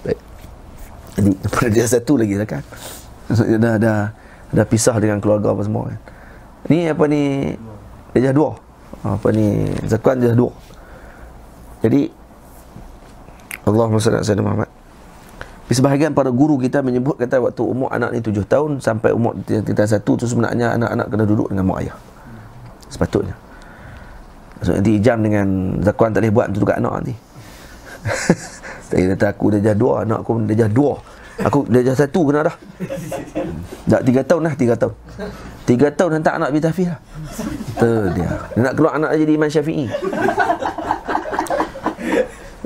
baik jadi pada dia satu lagi lah kan maksud dah dah dah pisah dengan keluarga apa semua kan ni apa ni dia jah dua apa ni zakat dia dua jadi Allah salli ala sayyidina Muhammad di sebahagian para guru kita menyebut kata waktu umur anak ni tujuh tahun sampai umur kita satu tu sebenarnya anak-anak kena duduk dengan mak ayah sepatutnya so, nanti jam dengan zakuan tak boleh buat untuk anak nanti saya <laughs> kata aku dah jadual anak aku dah jadual Aku darjah satu kena dah. Dah tiga tahun dah, tiga tahun. Tiga tahun hantar anak Bita lah. Itu dia. dia. nak keluar anak jadi Imam Syafi'i.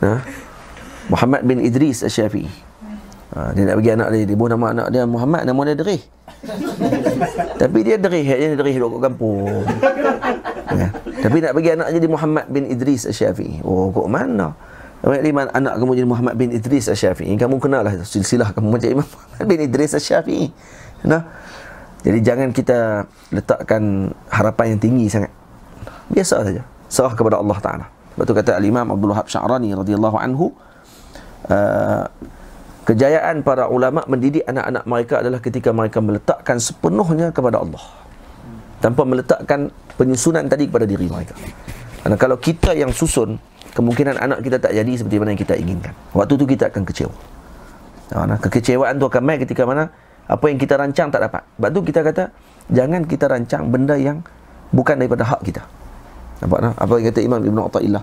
Ha? Muhammad bin Idris Syafi'i. Ha, dia nak bagi anak dia. Dia nama anak dia Muhammad, nama dia Derih. Tapi dia Derih. Dia Derih duduk kat kampung. Ha? Tapi nak bagi anak jadi Muhammad bin Idris Syafi'i. Oh, kok mana? Mana? Ayat lima anak kamu jadi Muhammad bin Idris Al-Syafi'i. Kamu kenal lah silsilah kamu menjadi Muhammad bin Idris Al-Syafi'i. Nah. Jadi jangan kita letakkan harapan yang tinggi sangat. Biasa saja. Serah kepada Allah Taala. Sebab tu kata Al-Imam Abdul Wahab Sharani radhiyallahu anhu uh, kejayaan para ulama mendidik anak-anak mereka adalah ketika mereka meletakkan sepenuhnya kepada Allah. Tanpa meletakkan penyusunan tadi kepada diri mereka. Karena kalau kita yang susun kemungkinan anak kita tak jadi seperti mana yang kita inginkan. Waktu tu kita akan kecewa. Ha, nah, kekecewaan tu akan naik ketika mana apa yang kita rancang tak dapat. Sebab tu kita kata, jangan kita rancang benda yang bukan daripada hak kita. Nampak tak? Apa yang kata Imam Ibn Atta'illah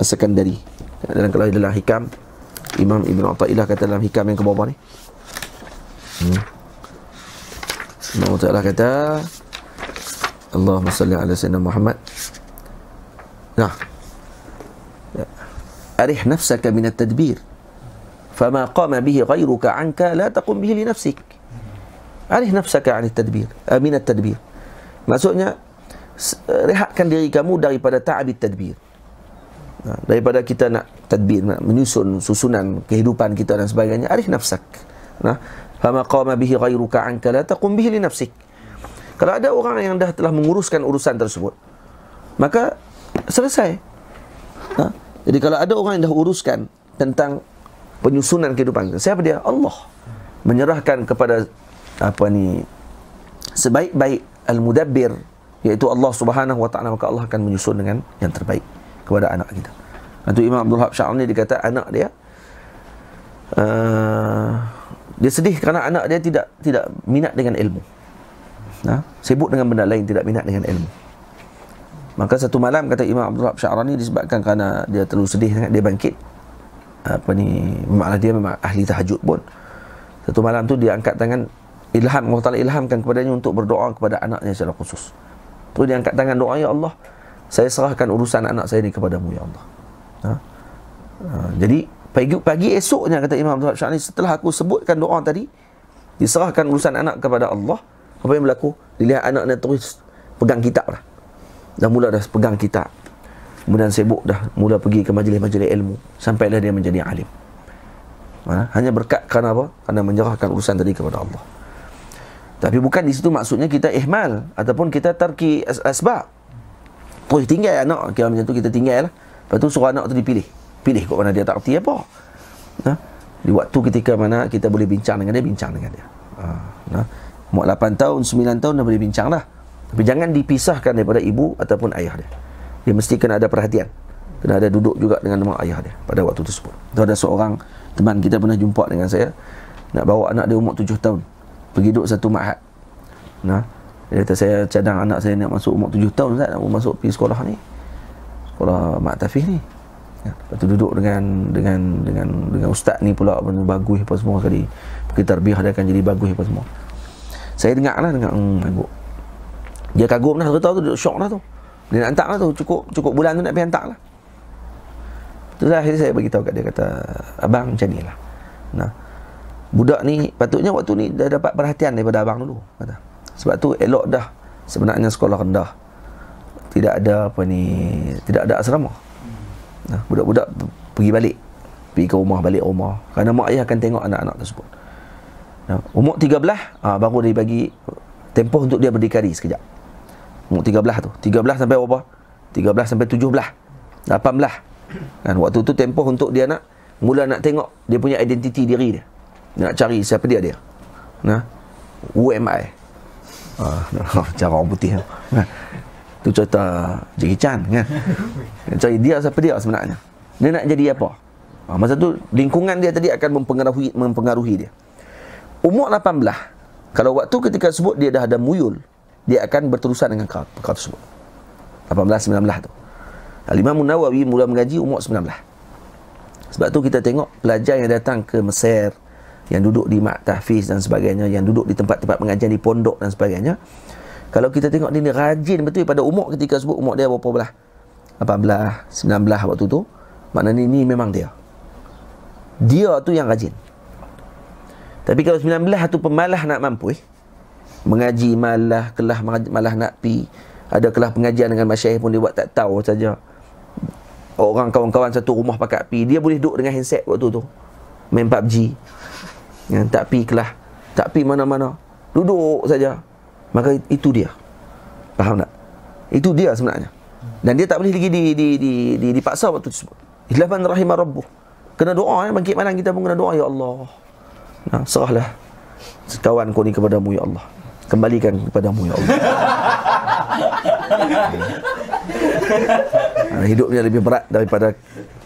As-Sekandari. Dalam kalau dalam hikam, Imam Ibn Atta'illah kata dalam hikam yang ke bawah ni. Hmm. Imam Atta'illah kata, Allahumma salli ala Sayyidina Muhammad. Nah, أرح نفسك qama bihi فما قام به غيرك عنك لا تقم به لنفسك أرح نفسك عن التدبير من التدبير maksudnya eh, rehatkan diri kamu daripada ta'ab tadbir daripada kita nak tadbir nak menyusun susunan kehidupan kita dan sebagainya arif nafsak nah fama qama bihi ghairuka anka la taqum bihi li nafsik kalau ada orang yang dah telah menguruskan urusan tersebut maka selesai nah jadi kalau ada orang yang dah uruskan tentang penyusunan kehidupan kita, siapa dia? Allah. Menyerahkan kepada apa ni sebaik-baik al-mudabbir iaitu Allah Subhanahu wa taala maka Allah akan menyusun dengan yang terbaik kepada anak kita. Lalu Imam Abdul Hab Syar'an ni dikata anak dia uh, dia sedih kerana anak dia tidak tidak minat dengan ilmu. Nah, ha? sibuk dengan benda lain tidak minat dengan ilmu. Maka satu malam kata Imam Abdul Rahab Syarani disebabkan kerana dia terlalu sedih sangat dia bangkit. Apa ni Memanglah dia memang ahli tahajud pun. Satu malam tu dia angkat tangan ilham Allah Taala ilhamkan kepadanya untuk berdoa kepada anaknya secara khusus. Terus dia angkat tangan doa ya Allah, saya serahkan urusan anak saya ini kepadamu ya Allah. Ha? Ha, jadi pagi, pagi esoknya kata Imam Abdul Rahab Syarani setelah aku sebutkan doa tadi diserahkan urusan anak kepada Allah apa yang berlaku? Dilihat anaknya terus pegang kitab lah dah mula dah pegang kitab kemudian sibuk dah mula pergi ke majlis-majlis ilmu sampailah dia menjadi alim ha? hanya berkat kerana apa kerana menyerahkan urusan tadi kepada Allah tapi bukan di situ maksudnya kita ihmal ataupun kita tarki asbab Puih tinggal anak kira macam tu kita tinggal lah lepas tu suruh anak tu dipilih pilih kot mana dia tak kerti apa ha? di waktu ketika mana kita boleh bincang dengan dia bincang dengan dia ha? Nah, mau 8 tahun, 9 tahun dah boleh bincang lah. Tapi jangan dipisahkan daripada ibu ataupun ayah dia. Dia mesti kena ada perhatian. Kena ada duduk juga dengan mak ayah dia pada waktu tersebut. Itu ada seorang teman kita pernah jumpa dengan saya. Nak bawa anak dia umur tujuh tahun. Pergi duduk satu ma'at. Nah, dia kata saya cadang anak saya nak masuk umur tujuh tahun. Saya nak masuk pergi sekolah ni. Sekolah Mak Tafih ni. Ya, lepas tu duduk dengan dengan dengan dengan ustaz ni pula benda bagus apa semua sekali. Pergi tarbiyah dia akan jadi bagus apa semua. Saya dengar lah dengan hmm, dia kagum lah kereta tu, duduk syok lah tu. Dia nak hantar lah tu, cukup cukup bulan tu nak pergi hantar lah. Tu lah akhirnya saya beritahu kat dia, kata, abang macam ni lah. Nah, budak ni, patutnya waktu ni dah dapat perhatian daripada abang dulu. Kata. Sebab tu elok dah sebenarnya sekolah rendah. Tidak ada apa ni, tidak ada asrama. Nah, budak-budak pergi balik. Pergi ke rumah, balik rumah. Kerana mak ayah akan tengok anak-anak tersebut. Nah, umur 13, ah, baru dia bagi tempoh untuk dia berdikari sekejap. Umur 13 tu 13 sampai apa? 13 sampai 17 18 Kan waktu tu tempoh untuk dia nak Mula nak tengok Dia punya identiti diri dia Dia nak cari siapa dia dia Nah Who am I? Uh, <laughs> cara orang putih Nah, tu cerita Jackie Chan kan Dia cari dia siapa dia sebenarnya Dia nak jadi apa? Uh, masa tu lingkungan dia tadi akan mempengaruhi, mempengaruhi dia Umur 18 kalau waktu ketika sebut dia dah ada muyul dia akan berterusan dengan kau perkara tersebut 18 19 tu Imam Nawawi mula mengaji umur 19 sebab tu kita tengok pelajar yang datang ke Mesir yang duduk di Maktafiz dan sebagainya yang duduk di tempat-tempat pengajian di pondok dan sebagainya kalau kita tengok dia ni rajin betul pada umur ketika sebut umur dia berapa belah 18 19 waktu tu maknanya ni memang dia dia tu yang rajin tapi kalau 19 tu pemalah nak mampu eh, mengaji malah kelah malah nak pi ada kelah pengajian dengan masyayikh pun dia buat tak tahu saja orang kawan-kawan satu rumah pakat pi dia boleh duduk dengan handset waktu tu main PUBG yang tak pi kelah tak pi mana-mana duduk saja maka itu dia faham tak itu dia sebenarnya dan dia tak boleh lagi di di di, di dipaksa waktu itu sebut ilaban rahimah rabbu kena doa ya bangkit malam kita pun kena doa ya Allah nah serahlah kawan kau ni kepada ya Allah kembalikan kepadamu ya Allah. Uh, <laughs> ah, hidupnya lebih berat daripada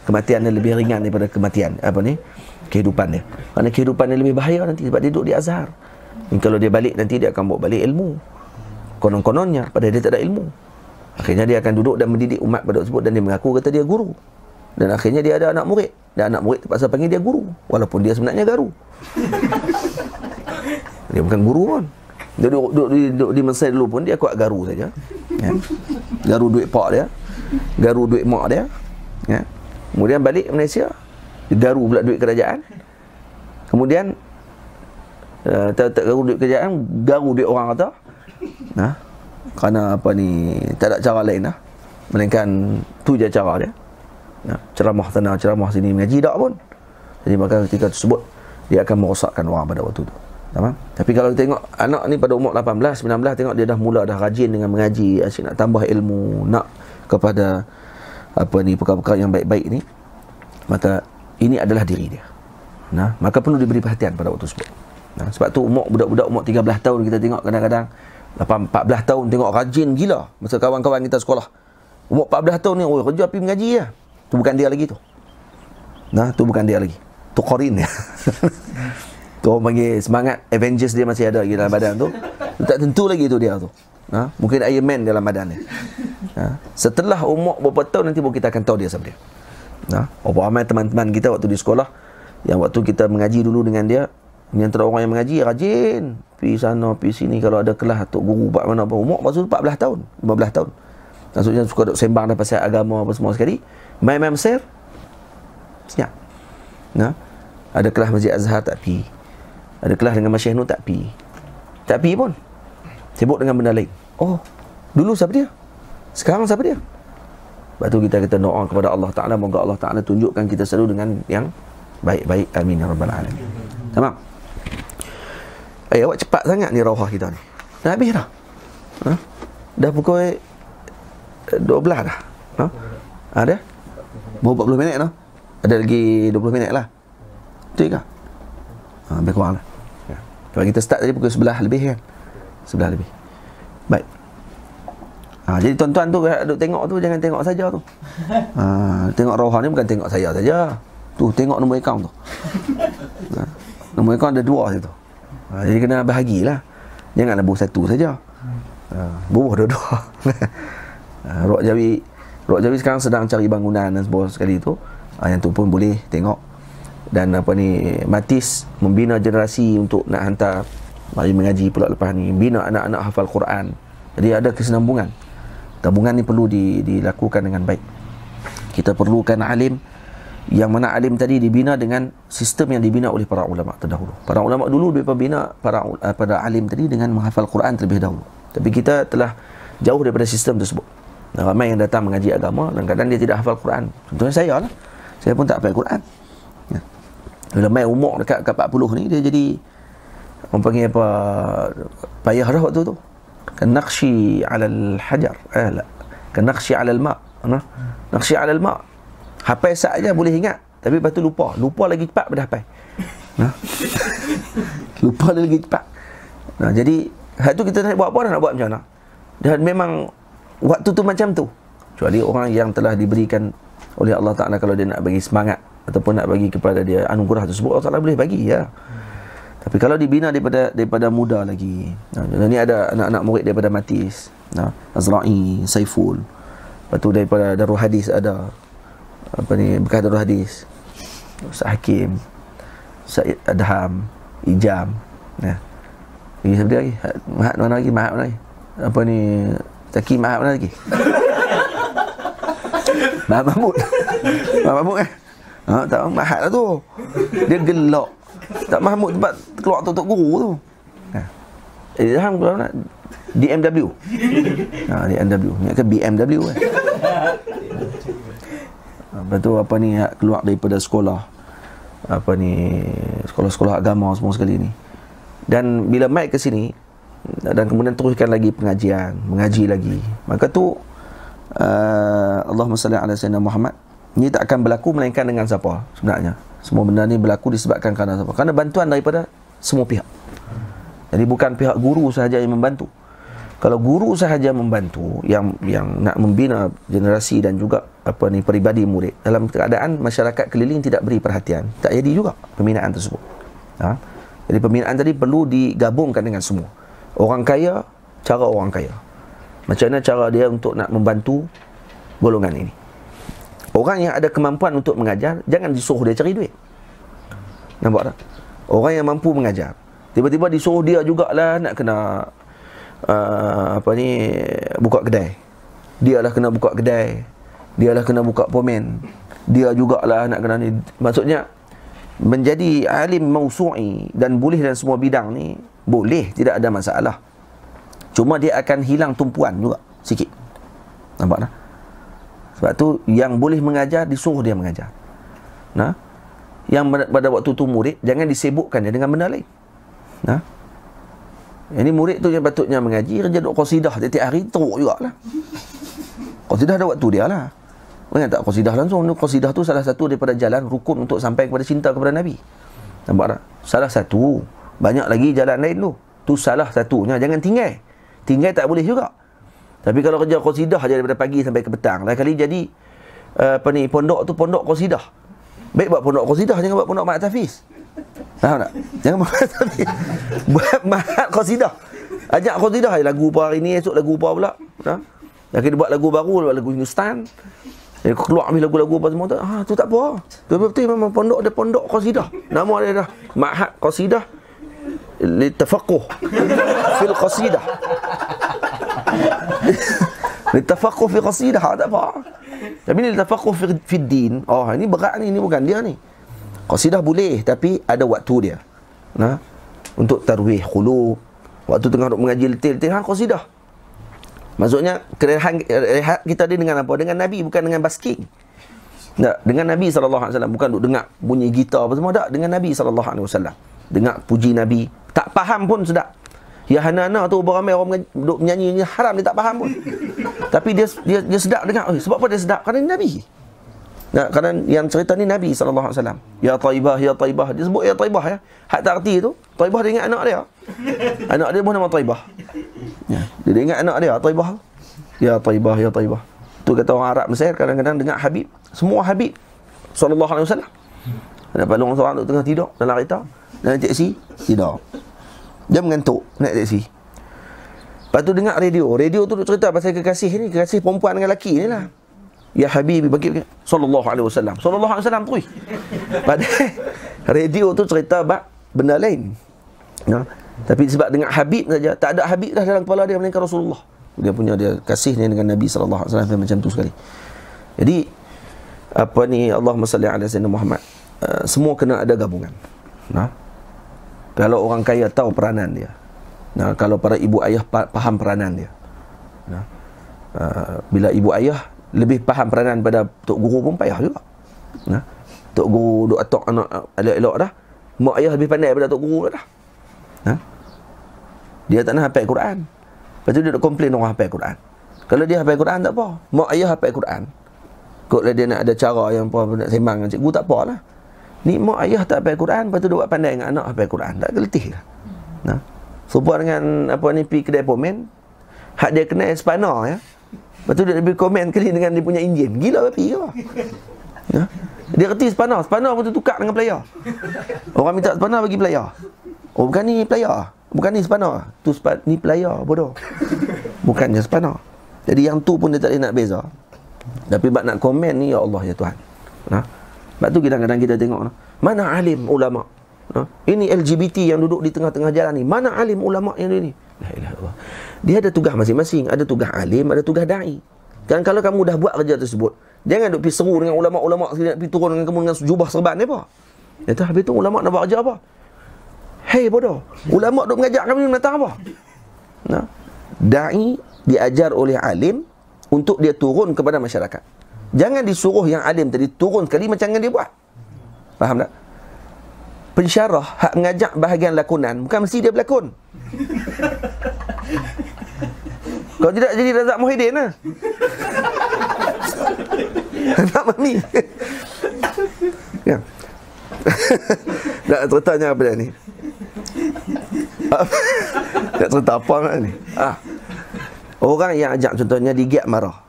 kematian yang lebih ringan daripada kematian apa ni kehidupan dia. Karena kehidupan dia lebih bahaya nanti sebab dia duduk di azhar. Dan kalau dia balik nanti dia akan bawa balik ilmu. Konon-kononnya pada dia tak ada ilmu. Akhirnya dia akan duduk dan mendidik umat pada tersebut dan dia mengaku kata dia guru. Dan akhirnya dia ada anak murid. Dan anak murid terpaksa panggil dia guru. Walaupun dia sebenarnya garu. <laughs> dia bukan guru pun. Dia duduk, duduk, duduk, duduk di Mesir dulu pun dia kuat garu saja. Ya. Garu duit pak dia. Garu duit mak dia. Ya. Kemudian balik Malaysia, dia garu pula duit kerajaan. Kemudian uh, eh, tak, garu duit kerajaan, garu duit orang kata. Ha? Kerana apa ni, tak ada cara lain lah. Melainkan tu je cara dia. Ya. Ceramah tanah, ceramah sini, mengaji tak pun. Jadi maka ketika tersebut, dia akan merosakkan orang pada waktu itu. Faham? Tapi kalau tengok anak ni pada umur 18, 19 tengok dia dah mula dah rajin dengan mengaji, asyik nak tambah ilmu, nak kepada apa ni perkara-perkara yang baik-baik ni, maka ini adalah diri dia. Nah, maka perlu diberi perhatian pada waktu tersebut. Nah, sebab tu umur budak-budak umur 13 tahun kita tengok kadang-kadang 8, 14 tahun tengok rajin gila masa kawan-kawan kita sekolah. Umur 14 tahun ni oi kerja pergi mengaji ya. Tu bukan dia lagi tu. Nah, tu bukan dia lagi. Tu qarin ya. <laughs> tu orang panggil semangat Avengers dia masih ada lagi dalam badan tu tak tentu lagi tu dia tu ha? mungkin Iron Man dalam badan dia ha? setelah umur berapa tahun nanti baru kita akan tahu dia siapa dia ha? berapa ramai teman-teman kita waktu di sekolah yang waktu kita mengaji dulu dengan dia ni antara orang yang mengaji rajin pi sana pi sini kalau ada kelas atuk guru buat mana apa umur masa tu 14 tahun 15 tahun maksudnya suka duk sembang dah pasal agama apa semua sekali main-main besar senyap nah ha? ada kelas masjid azhar tak pergi ada kelas dengan Masyih Nur tak pi. Tak pi pun. Sibuk dengan benda lain. Oh, dulu siapa dia? Sekarang siapa dia? Lepas tu kita kita doa kepada Allah Taala moga Allah Taala tunjukkan kita selalu dengan yang baik-baik. Amin ya rabbal alamin. Tamam. Eh awak cepat sangat ni rauhah kita ni. Dah habis dah. Ha? Dah pukul 12 eh, dah. Ha? Ada? Ha, Mau 40 minit dah. Ada lagi 20 minit lah. Betul ke? Ha, lebih lah. Sebab kita start tadi pukul sebelah lebih kan? Sebelah lebih. Baik. Ha, jadi tuan-tuan tu eh, duk tengok tu jangan tengok saja tu. Ha, tengok rohan ni bukan tengok saya saja. Tu tengok nombor akaun tu. Ha, nombor akaun ada dua je tu. Ha, jadi kena bahagilah. Janganlah buah satu saja. Ha, buah dua-dua. <laughs> ha, Rok Jawi Rok Jawi sekarang sedang cari bangunan dan sebuah sekali tu. Ha, yang tu pun boleh tengok dan apa ni Matis membina generasi untuk nak hantar bagi mengaji pula lepas ni bina anak-anak hafal Quran jadi ada kesinambungan gabungan ni perlu di, dilakukan dengan baik kita perlukan alim yang mana alim tadi dibina dengan sistem yang dibina oleh para ulama terdahulu para ulama dulu mereka bina para eh, pada alim tadi dengan menghafal Quran terlebih dahulu tapi kita telah jauh daripada sistem tersebut ramai yang datang mengaji agama dan kadang dia tidak hafal Quran contohnya saya lah saya pun tak hafal Quran bila mai umur dekat ke 40 ni dia jadi orang panggil apa payah dah waktu tu kenakshi alal hajar eh lah kenakshi alal mak, nah nakshi alal ma hafal saja boleh ingat tapi lepas tu lupa lupa lagi cepat pada hafal nah <laughs> lupa lagi cepat nah jadi hari tu kita nak buat apa dah nak buat macam mana dan memang waktu tu macam tu kecuali orang yang telah diberikan oleh Allah Taala kalau dia nak bagi semangat ataupun nak bagi kepada dia anugerah sebab Allah Taala boleh bagi ya. Tapi kalau dibina daripada daripada muda lagi. Nah, ini ada anak-anak murid daripada Matis. Nah, Azra'i, Saiful. Lepas tu daripada Darul Hadis ada apa ni bekas Darul Hadis. Ustaz Hakim, Said Adham, Ijam. Nah. Ya. Ini sebenarnya lagi mahat mana lagi mahat mana lagi. Apa ni Taki mahat mana lagi? <laughs> Mahat Mahmud. <laughs> Mahat Mahmud kan? Eh? Ha, tak mahat lah tu. Dia gelak. Tak mahmud sebab keluar tu tok guru tu. Ha. Eh, Ilham kalau nak DMW. Ha, DMW. Ni kan BMW kan. Eh? Ha, lepas tu apa ni keluar daripada sekolah. Apa ni sekolah-sekolah agama semua sekali ni. Dan bila mai ke sini dan kemudian teruskan lagi pengajian, mengaji lagi. Maka tu uh, Allahumma salli ala sayyidina Muhammad ini tak akan berlaku melainkan dengan siapa sebenarnya. Semua benda ni berlaku disebabkan kerana siapa? Kerana bantuan daripada semua pihak. Jadi bukan pihak guru sahaja yang membantu. Kalau guru sahaja membantu yang yang nak membina generasi dan juga apa ni peribadi murid dalam keadaan masyarakat keliling tidak beri perhatian, tak jadi juga pembinaan tersebut. Ha? Jadi pembinaan tadi perlu digabungkan dengan semua. Orang kaya, cara orang kaya. Macam mana cara dia untuk nak membantu golongan ini. Orang yang ada kemampuan untuk mengajar, jangan disuruh dia cari duit. Nampak tak? Orang yang mampu mengajar. Tiba-tiba disuruh dia jugalah nak kena uh, apa ni buka kedai. Dia lah kena buka kedai. Dia lah kena buka pomen. Dia jugalah nak kena ni. Maksudnya menjadi alim mausu'i dan boleh dalam semua bidang ni boleh tidak ada masalah. Cuma dia akan hilang tumpuan juga sikit. Nampak tak? Sebab tu yang boleh mengajar disuruh dia mengajar. Nah. Yang pada waktu tu murid jangan disebukkan dia dengan benda lain. Nah. Ini murid tu yang patutnya mengaji kerja duk qasidah setiap hari teruk jugaklah. Qasidah ada waktu dia lah. Bukan tak qasidah langsung. Qasidah tu salah satu daripada jalan rukun untuk sampai kepada cinta kepada Nabi. Nampak tak? Salah satu. Banyak lagi jalan lain tu. Tu salah satunya. Jangan tinggal. Tinggal tak boleh juga. Tapi kalau kerja qasidah je daripada pagi sampai ke petang. Lain kali jadi eh, apa ni pondok tu pondok qasidah. Baik buat pondok qasidah jangan buat pondok mat tafiz. Faham tak? Jangan buat <laughs> mat tafiz. buat mat qasidah. Ajak qasidah aja eh, lagu apa hari ni esok lagu apa pula. Ha? Lagi dia buat lagu baru buat lagu Hindustan. Dia eh, keluar ambil lagu-lagu apa semua tu. Ah tu tak apa. Tu betul memang pondok dia pondok qasidah. Nama dia dah mat qasidah li fil qasidah. <laughs> Litafaqquh fi qasidah ha, tak apa. Tapi ni litafaqquh fi fi din. Oh, ini berat ni, ini bukan dia ni. Qasidah boleh tapi ada waktu dia. Nah. Untuk tarwih khulu. Waktu tengah duk mengaji letil-letil ha, qasidah. Maksudnya kerehan rehat kita dia dengan apa? Dengan Nabi bukan dengan basking. Tak, dengan Nabi saw. bukan duk dengar bunyi gitar apa semua tak, dengan Nabi saw. Dengar puji Nabi, tak faham pun sudah. Ya anak-anak tu beramai orang duduk menyanyi ni haram dia tak faham pun. <laughs> Tapi dia dia, dia sedap dengar. Oh, sebab apa dia sedap? Kerana Nabi. Nah, kerana yang cerita ni Nabi Sallallahu alaihi wasallam. Ya Taibah, Ya Taibah. Dia sebut Ya Taibah ya. Hak tak arti tu. Taibah dia ingat anak dia. Anak dia pun nama Taibah. Ya. Dia, ingat anak dia Taibah. Ya Taibah, Ya Taibah. Tu kata orang Arab Mesir kadang-kadang dengar Habib. Semua Habib Sallallahu alaihi wasallam. Ada palung seorang tu tengah tidur dalam kereta. Dalam teksi, tidur. Dia mengantuk naik taksi. Lepas tu dengar radio. Radio tu cerita pasal kekasih ni. Kekasih perempuan dengan lelaki ni lah. Ya Habibi bagi Sallallahu Alaihi Wasallam. Sallallahu Alaihi Wasallam pui. Padahal <laughs> radio tu cerita bak benda lain. Ya. Tapi sebab dengar Habib saja tak ada Habib dah dalam kepala dia melainkan Rasulullah. Dia punya dia kasih ni dengan Nabi sallallahu alaihi wasallam macam tu sekali. Jadi apa ni Allahumma salli alaihi wasallam. Muhammad. Uh, semua kena ada gabungan. Nah. Ya kalau orang kaya tahu peranan dia nah kalau para ibu ayah faham peranan dia nah uh, bila ibu ayah lebih faham peranan pada tok guru pun payah juga nah tok guru duk atok anak ah, elok-elok dah mak ayah lebih pandai pada tok guru dah nah dia tak nak hafal Quran lepas tu dia duk komplain orang hafal Quran kalau dia hafal Quran tak apa mak ayah hafal Quran kalau dia nak ada cara yang apa nak sembang dengan cikgu tak lah. Ni mak ayah tak hafal Quran, lepas tu dia buat pandai dengan anak hafal Quran. Tak keletih lah. Nah. Hmm. Ha? Serupa dengan apa ni pi kedai pomen. Hak dia kena Espana ya. Lepas tu dia lebih komen kali dengan dia punya Indian. Gila babi ke? Nah. Ya? Dia reti Espana. Espana pun tu tukar dengan player. Orang minta Espana bagi player. Oh bukan ni player. Bukan ni Espana. Tu spa, ni player bodoh. Bukan Bukannya Espana. Jadi yang tu pun dia tak boleh nak beza. Tapi buat nak komen ni ya Allah ya Tuhan. Nah. Ha? Sebab tu kadang-kadang kita tengok ah, Mana alim ulama? Ha? Ini LGBT yang duduk di tengah-tengah jalan ni. Mana alim ulama yang ini? La Dia ada tugas masing-masing, ada tugas alim, ada tugas dai. Kan kalau kamu dah buat kerja tersebut, jangan duk pi seru dengan ulama-ulama sini nak pi turun dengan kamu dengan jubah serban ni apa? Ya tu habis tu ulama nak buat kerja apa? Hei bodoh. Ulama duk mengajar kami nak tahu apa? Nah. Dai diajar oleh alim untuk dia turun kepada masyarakat. Jangan disuruh yang alim tadi turun sekali macam yang dia buat. Faham tak? Pensyarah hak mengajak bahagian lakonan bukan mesti dia berlakon. <laughs> Kau tidak jadi Razak Muhyiddin ha? lah. <laughs> Tak mami. Yang. <laughs> Nak ceritanya apa dah ni? Nak cerita apa ni? Ah. Orang yang ajak contohnya digiat marah.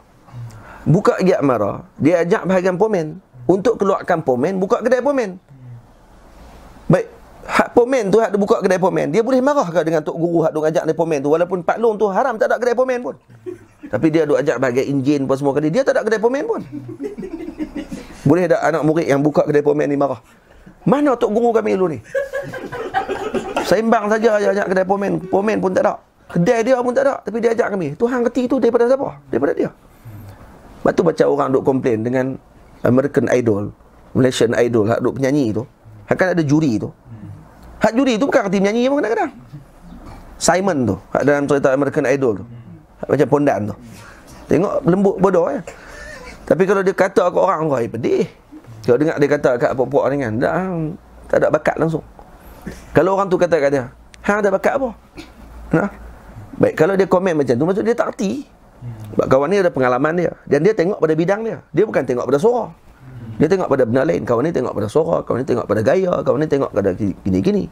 Buka giat marah Dia ajak bahagian pomen Untuk keluarkan pomen Buka kedai pomen Baik Hak pomen tu Hak dia buka kedai pomen Dia boleh marah ke Dengan Tok Guru Hak dia ajak kedai pomen tu Walaupun Pak Long tu haram Tak ada kedai pomen pun Tapi dia duk ajak bahagian enjin pun semua kali Dia tak ada kedai pomen pun Boleh tak anak murid Yang buka kedai pomen ni marah Mana Tok Guru kami dulu ni Seimbang saja dia ajak kedai pomen Pomen pun tak ada Kedai dia pun tak ada Tapi dia ajak kami Tuhan keti tu daripada siapa Daripada dia Lepas tu macam orang duk komplain dengan American Idol, Malaysian Idol, hak duk penyanyi tu. Hak kan ada juri tu. Hak juri tu bukan arti penyanyi pun kadang-kadang. Simon tu, hak dalam cerita American Idol tu. Hak macam pondan tu. Tengok lembut bodoh ya. Tapi kalau dia kata kat orang, wah pedih. Kalau dengar dia kata kat puak-puak ni kan, dah, tak ada bakat langsung. Kalau orang tu kata kat dia, hang ada bakat apa? Nah. Baik, kalau dia komen macam tu, maksud dia tak arti. Sebab kawan ni ada pengalaman dia. Dan dia tengok pada bidang dia. Dia bukan tengok pada suara. Dia tengok pada benda lain. Kawan ni tengok pada suara. Kawan ni tengok pada gaya. Kawan ni tengok pada gini-gini.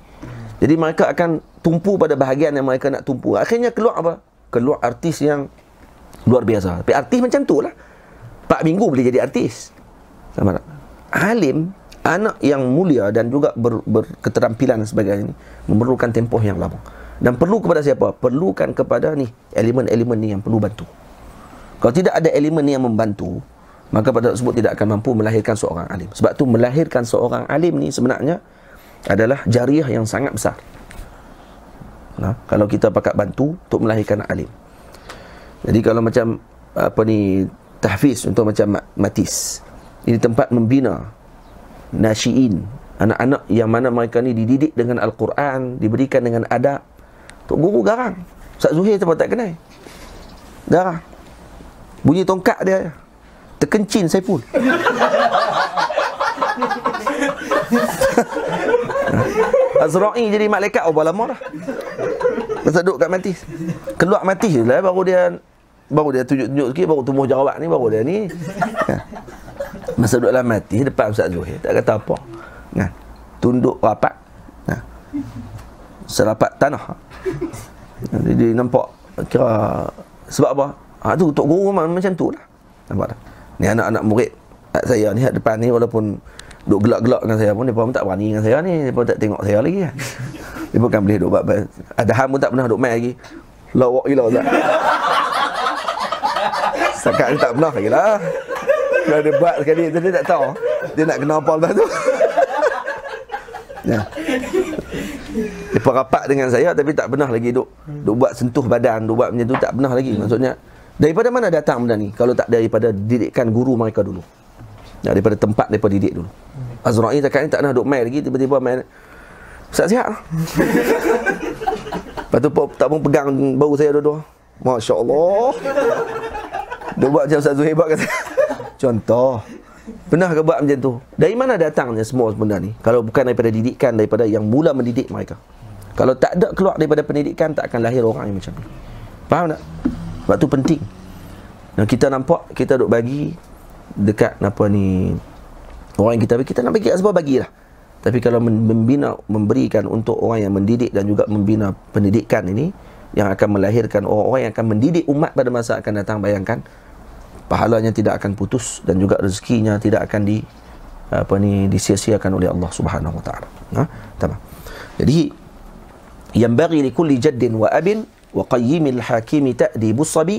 Jadi mereka akan tumpu pada bahagian yang mereka nak tumpu. Akhirnya keluar apa? Keluar artis yang luar biasa. Tapi artis macam tu lah. Empat minggu boleh jadi artis. Sama tak? Halim, anak yang mulia dan juga ber, berketerampilan dan sebagainya ini, memerlukan tempoh yang lama. Dan perlu kepada siapa? Perlukan kepada ni, elemen-elemen ni yang perlu bantu. Kalau tidak ada elemen yang membantu, maka pada tersebut tidak akan mampu melahirkan seorang alim. Sebab tu melahirkan seorang alim ni sebenarnya adalah jariah yang sangat besar. Nah, kalau kita pakat bantu untuk melahirkan alim. Jadi kalau macam apa ni tahfiz untuk macam matis. Ini tempat membina nasyiin, anak-anak yang mana mereka ni dididik dengan al-Quran, diberikan dengan adab. Tok guru garang. Ustaz Zuhair tempat tak kenal. Garang. Bunyi tongkat dia Terkencin saya pun <laughs> Azra'i jadi malaikat Oh, lama dah Masa duduk kat mati Keluar mati je lah Baru dia Baru dia tunjuk-tunjuk sikit Baru tumbuh jawab ni Baru dia ni kan? Masa duduk dalam mati Depan Ustaz Zuhir Tak kata apa nah. Kan? Tunduk rapat nah. Kan? Serapat tanah Jadi nampak Kira Sebab apa? Ha, tu untuk guru memang macam tu lah. Nampak tak? Ni anak-anak murid saya ni depan ni walaupun duk gelak-gelak dengan saya pun, dia pun tak berani dengan saya ni. dia pun tak tengok saya lagi kan. <laughs> mereka kan boleh duk buat bas. Ada ham pun tak pernah duk main lagi. Lawak ilah tak? <laughs> Sakat tak pernah lagi lah. Kalau dia buat sekali, dia, dia tak tahu. Dia nak kena apa lepas tu. <laughs> ya. Dia rapat dengan saya tapi tak pernah lagi duk duk buat sentuh badan, duk buat macam tu tak pernah lagi. Maksudnya Daripada mana datang benda ni? Kalau tak daripada didikan guru mereka dulu. Daripada tempat mereka didik dulu. Azra'i cakap ni tak nak duduk main lagi, tiba-tiba main. Ustaz sihat lah. <laughs> Lepas tu tak pun pegang bau saya dua-dua. Masya Allah. Dia buat macam Ustaz Zuhir buat kata. <laughs> Contoh. Pernah ke buat macam tu? Dari mana datangnya semua benda ni? Kalau bukan daripada didikan, daripada yang mula mendidik mereka. Kalau tak ada keluar daripada pendidikan, tak akan lahir orang yang macam ni. Faham tak? Sebab tu penting. Dan kita nampak kita duk bagi dekat apa ni orang yang kita bagi kita nak bagi sebab bagilah. Tapi kalau membina memberikan untuk orang yang mendidik dan juga membina pendidikan ini yang akan melahirkan orang-orang yang akan mendidik umat pada masa akan datang bayangkan pahalanya tidak akan putus dan juga rezekinya tidak akan di apa ni disiasiakan oleh Allah Subhanahu wa taala. Ha? Tamam. Jadi yang bagi li kulli jaddin wa abin وقيم الحاكم تأديب الصبي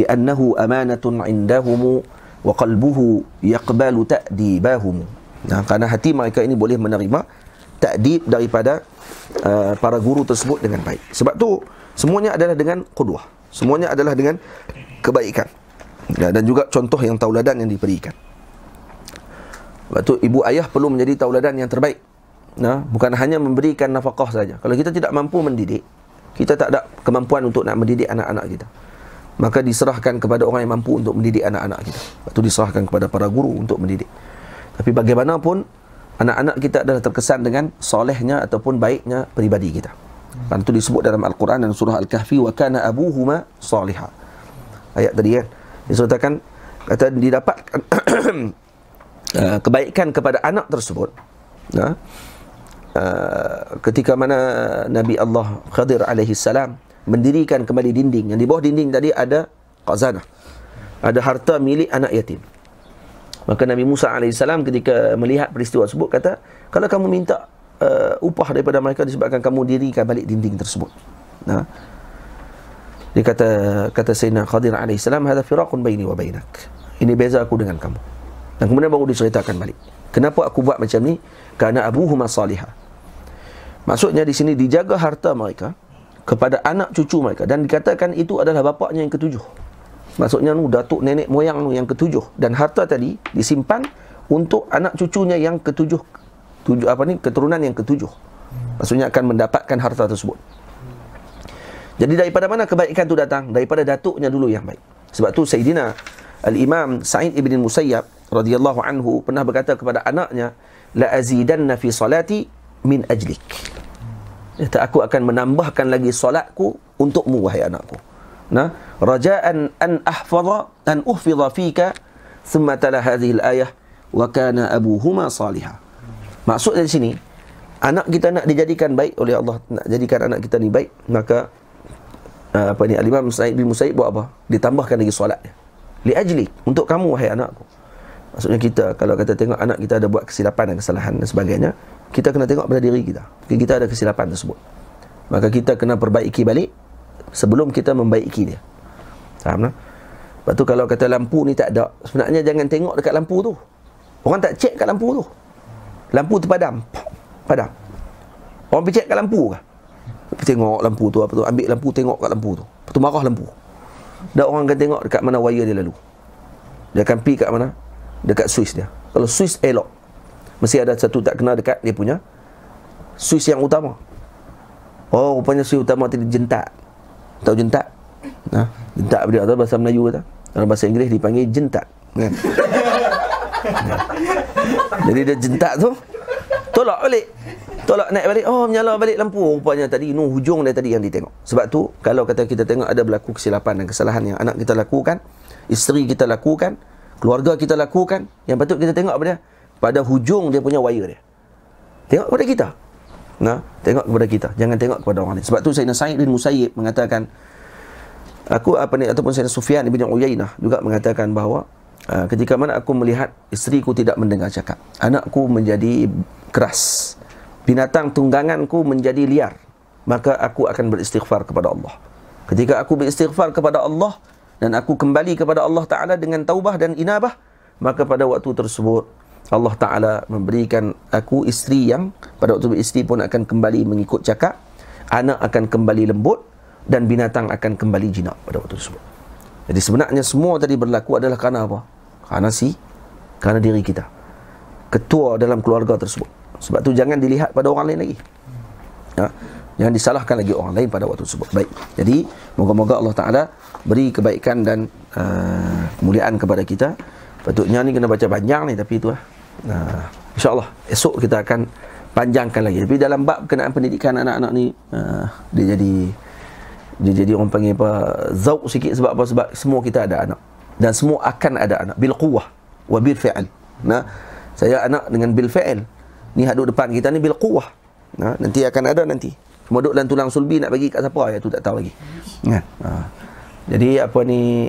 لأنه أمانة عندهم وقلبه يقبل تأديبهم nah, karena hati mereka ini boleh menerima ta'dib daripada uh, para guru tersebut dengan baik sebab tu semuanya adalah dengan qudwah semuanya adalah dengan kebaikan ya, dan juga contoh yang tauladan yang diberikan sebab tu ibu ayah perlu menjadi tauladan yang terbaik nah bukan hanya memberikan nafkah saja kalau kita tidak mampu mendidik kita tak ada kemampuan untuk nak mendidik anak-anak kita maka diserahkan kepada orang yang mampu untuk mendidik anak-anak kita itu diserahkan kepada para guru untuk mendidik tapi bagaimanapun anak-anak kita adalah terkesan dengan solehnya ataupun baiknya peribadi kita dan itu disebut dalam Al-Quran dan surah Al-Kahfi wa kana abuhuma saliha ayat tadi kan disebutkan kata didapat <coughs> eh, kebaikan kepada anak tersebut nah ya, Ah, ketika mana Nabi Allah Khadir alaihi salam mendirikan kembali dinding yang di bawah dinding tadi ada khazanah ada harta milik anak yatim maka Nabi Musa alaihi salam ketika melihat peristiwa tersebut kata kalau kamu minta uh, upah daripada mereka disebabkan kamu dirikan balik dinding tersebut nah dia kata kata Sayyidina Khadir alaihi salam hadza firaqun baini wa bainak ini beza aku dengan kamu dan kemudian baru diceritakan balik kenapa aku buat macam ni kerana abuhuma salihah Maksudnya di sini dijaga harta mereka kepada anak cucu mereka dan dikatakan itu adalah bapaknya yang ketujuh. Maksudnya nu datuk nenek moyang nu yang ketujuh dan harta tadi disimpan untuk anak cucunya yang ketujuh tujuh apa ni keturunan yang ketujuh. Maksudnya akan mendapatkan harta tersebut. Jadi daripada mana kebaikan itu datang? Daripada datuknya dulu yang baik. Sebab tu Sayyidina Al-Imam Sa'id ibn Musayyab radhiyallahu anhu pernah berkata kepada anaknya la azidanna fi salati min ajlik. Kata aku akan menambahkan lagi solatku untukmu wahai anakku. Nah, raja'an an ahfadha an uhfidha fika thumma tala hadhihi al-ayah wa kana abuhuma saliha. Maksudnya di sini anak kita nak dijadikan baik oleh Allah nak jadikan anak kita ni baik maka ah, apa ni Al Imam Musaib bin Musaib buat apa? Ditambahkan lagi solatnya. Li ajli untuk kamu wahai anakku. Maksudnya kita kalau kata tengok anak kita ada buat kesilapan dan kesalahan dan sebagainya, kita kena tengok pada diri kita. Mungkin kita ada kesilapan tersebut. Maka kita kena perbaiki balik sebelum kita membaiki dia. Faham tak? Lepas tu kalau kata lampu ni tak ada, sebenarnya jangan tengok dekat lampu tu. Orang tak cek kat lampu tu. Lampu terpadam. Padam. Orang pergi cek kat lampu ke? Pergi tengok lampu tu apa tu. Ambil lampu tengok kat lampu tu. Lepas tu marah lampu. Dan orang akan tengok dekat mana wire dia lalu. Dia akan pergi kat mana? dekat Swiss dia. Kalau Swiss elok. Mesti ada satu tak kenal dekat dia punya Swiss yang utama. Oh, rupanya Swiss utama tadi jentak. Tahu jentak? Ha? Jentak dia atau bahasa Melayu tak? Dalam bahasa Inggeris dipanggil jentak. Kan? <laughs> Jadi dia jentak tu tolak balik. Tolak naik balik. Oh, menyala balik lampu. Rupanya tadi no hujung dia tadi yang ditengok. Sebab tu kalau kata kita tengok ada berlaku kesilapan dan kesalahan yang anak kita lakukan, isteri kita lakukan, keluarga kita lakukan yang patut kita tengok pada pada hujung dia punya wire dia tengok kepada kita nah tengok kepada kita jangan tengok kepada orang lain sebab tu Sayyidina Sa'id bin Musayyib mengatakan aku apa ni ataupun Sayyidina Sufyan bin Uyainah juga mengatakan bahawa uh, ketika mana aku melihat isteriku tidak mendengar cakap anakku menjadi keras binatang tungganganku menjadi liar maka aku akan beristighfar kepada Allah ketika aku beristighfar kepada Allah dan aku kembali kepada Allah Ta'ala dengan taubah dan inabah, maka pada waktu tersebut, Allah Ta'ala memberikan aku isteri yang pada waktu itu isteri pun akan kembali mengikut cakap, anak akan kembali lembut dan binatang akan kembali jinak pada waktu tersebut. Jadi sebenarnya semua tadi berlaku adalah kerana apa? Kerana si, kerana diri kita. Ketua dalam keluarga tersebut. Sebab tu jangan dilihat pada orang lain lagi. Ha? Jangan disalahkan lagi orang lain pada waktu tersebut. Baik. Jadi, moga-moga Allah Ta'ala beri kebaikan dan uh, kemuliaan kepada kita. Patutnya ni kena baca panjang ni tapi itulah. Uh, Allah esok kita akan panjangkan lagi. Tapi dalam bab kenaan pendidikan anak-anak ni, uh, dia jadi dia jadi orang panggil apa, zauk sikit sebab apa? Sebab semua kita ada anak. Dan semua akan ada anak. Bil kuwah. Wa bil fi'al. Nah, saya anak dengan bil fi'al. Ni hadut depan kita ni bil kuwah. Nah, nanti akan ada nanti. Cuma duduk dalam tulang sulbi nak bagi kat siapa, ya tu tak tahu lagi. Yes. Nah. Uh. Jadi apa ni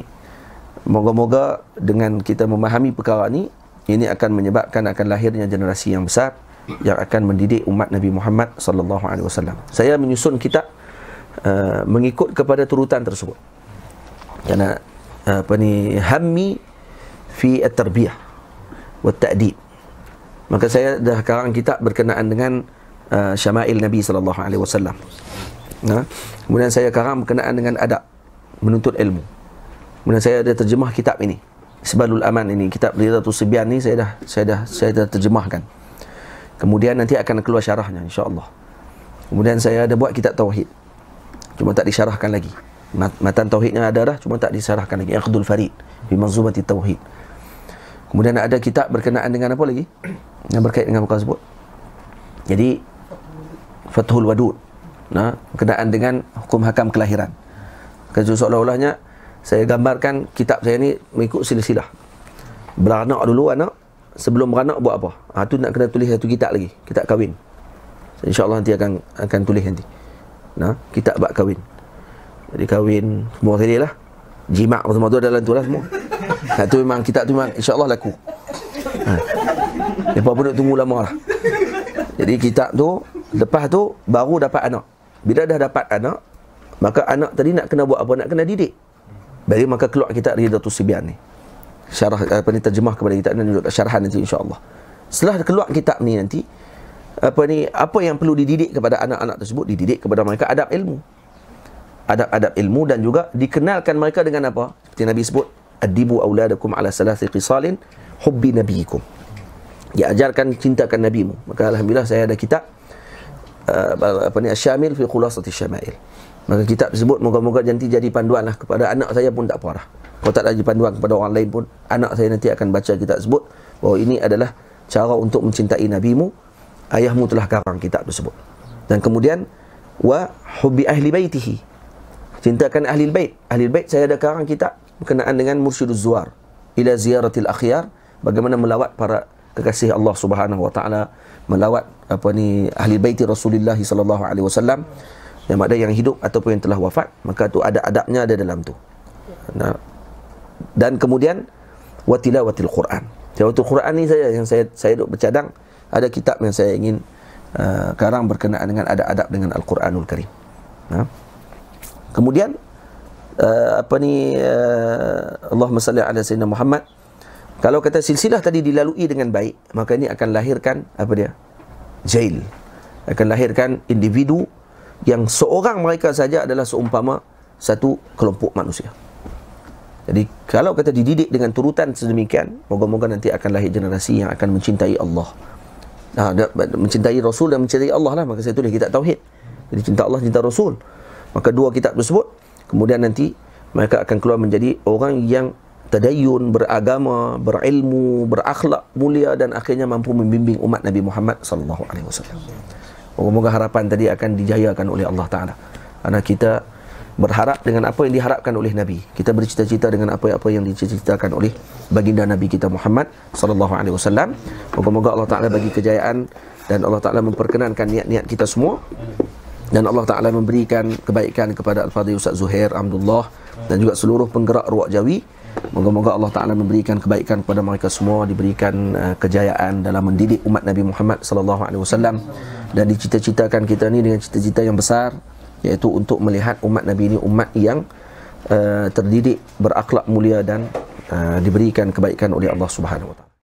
moga-moga dengan kita memahami perkara ni ini akan menyebabkan akan lahirnya generasi yang besar yang akan mendidik umat Nabi Muhammad sallallahu alaihi wasallam. Saya menyusun kitab uh, mengikut kepada turutan tersebut. Karena uh, apa ni hammi fi at-tarbiyah wa ta'dib. Maka saya dah karang kitab berkenaan dengan uh, syama'il Nabi sallallahu alaihi wasallam. Nah, ha? kemudian saya karang berkenaan dengan adab menuntut ilmu. Kemudian saya ada terjemah kitab ini. Sebalul Aman ini, kitab Riyadatul Sibyan ini saya dah saya dah saya dah terjemahkan. Kemudian nanti akan keluar syarahnya insya-Allah. Kemudian saya ada buat kitab tauhid. Cuma tak disyarahkan lagi. Matan tauhidnya ada dah cuma tak disyarahkan lagi. Aqdul Farid fi Manzubati Tauhid. Kemudian ada kitab berkenaan dengan apa lagi? Yang berkait dengan apa sebut? Jadi Fathul Wadud. Nah, berkenaan dengan hukum hakam kelahiran. Kerana seolah-olahnya saya gambarkan kitab saya ni mengikut silsilah. Beranak dulu anak, sebelum beranak buat apa? Ha tu nak kena tulis satu kitab lagi, kitab kahwin. Insya-Allah nanti akan akan tulis nanti. Nah, kitab bab kahwin. Jadi kahwin semua sekali lah. Jimak semua tu dalam tu lah semua. Kitab ha, tu memang kitab tu memang insya-Allah laku. Ha. Lepas pun nak tunggu lama lah. Jadi kitab tu, lepas tu baru dapat anak. Bila dah dapat anak, maka anak tadi nak kena buat apa nak kena didik dari maka keluar kita Ridatul sibian ni syarah apa ni terjemah kepada kita dan juga syarahan nanti Allah. setelah keluar kitab ni nanti apa ni apa yang perlu dididik kepada anak-anak tersebut dididik kepada mereka adab ilmu adab-adab ilmu dan juga dikenalkan mereka dengan apa seperti nabi sebut adibu auladakum ala salasi qisalin hubbi nabiikum diajarkan cintakan mu. maka alhamdulillah saya ada kitab uh, apa ni asy fi khulasati syama'il Maka kitab tersebut moga-moga nanti jadi panduan lah kepada anak saya pun tak puarah. Kalau tak jadi panduan kepada orang lain pun, anak saya nanti akan baca kitab tersebut bahawa ini adalah cara untuk mencintai nabimu. Ayahmu telah karang kitab tersebut. Dan kemudian wa hubbi ahli baitihi. Cintakan ahli bait. Ahli bait saya ada karang kitab berkenaan dengan mursyidul zuar ila ziyaratil akhyar bagaimana melawat para kekasih Allah Subhanahu wa taala melawat apa ni ahli bait Rasulullah SAW yang ada yang hidup ataupun yang telah wafat maka tu ada adabnya ada dalam tu nah. dan kemudian watilah watil Quran tilawatul Quran ni saya yang saya saya duk bercadang ada kitab yang saya ingin uh, karang berkenaan dengan ada adab dengan Al Quranul Karim nah. kemudian uh, apa ni uh, Allahumma salli ala sayyidina Muhammad kalau kata silsilah tadi dilalui dengan baik maka ini akan lahirkan apa dia jail akan lahirkan individu yang seorang mereka saja adalah seumpama satu kelompok manusia. Jadi kalau kata dididik dengan turutan sedemikian, moga-moga nanti akan lahir generasi yang akan mencintai Allah. Ah, mencintai Rasul dan mencintai Allah lah. Maka saya tulis kitab Tauhid. Jadi cinta Allah, cinta Rasul. Maka dua kitab tersebut, kemudian nanti mereka akan keluar menjadi orang yang tadayun, beragama, berilmu, berakhlak mulia dan akhirnya mampu membimbing umat Nabi Muhammad SAW. Moga-moga harapan tadi akan dijayakan oleh Allah Ta'ala Karena kita berharap dengan apa yang diharapkan oleh Nabi Kita bercita-cita dengan apa-apa yang diceritakan oleh baginda Nabi kita Muhammad Sallallahu Alaihi Wasallam Moga-moga Allah Ta'ala bagi kejayaan Dan Allah Ta'ala memperkenankan niat-niat kita semua dan Allah Ta'ala memberikan kebaikan kepada Al-Fadhi Ustaz Zuhair Alhamdulillah dan juga seluruh penggerak Ruak Jawi. Moga-moga Allah Ta'ala memberikan kebaikan kepada mereka semua, diberikan uh, kejayaan dalam mendidik umat Nabi Muhammad Sallallahu Alaihi Wasallam dan dicita-citakan kita ni dengan cita-cita yang besar iaitu untuk melihat umat Nabi ini umat yang uh, terdidik berakhlak mulia dan uh, diberikan kebaikan oleh Allah Subhanahu wa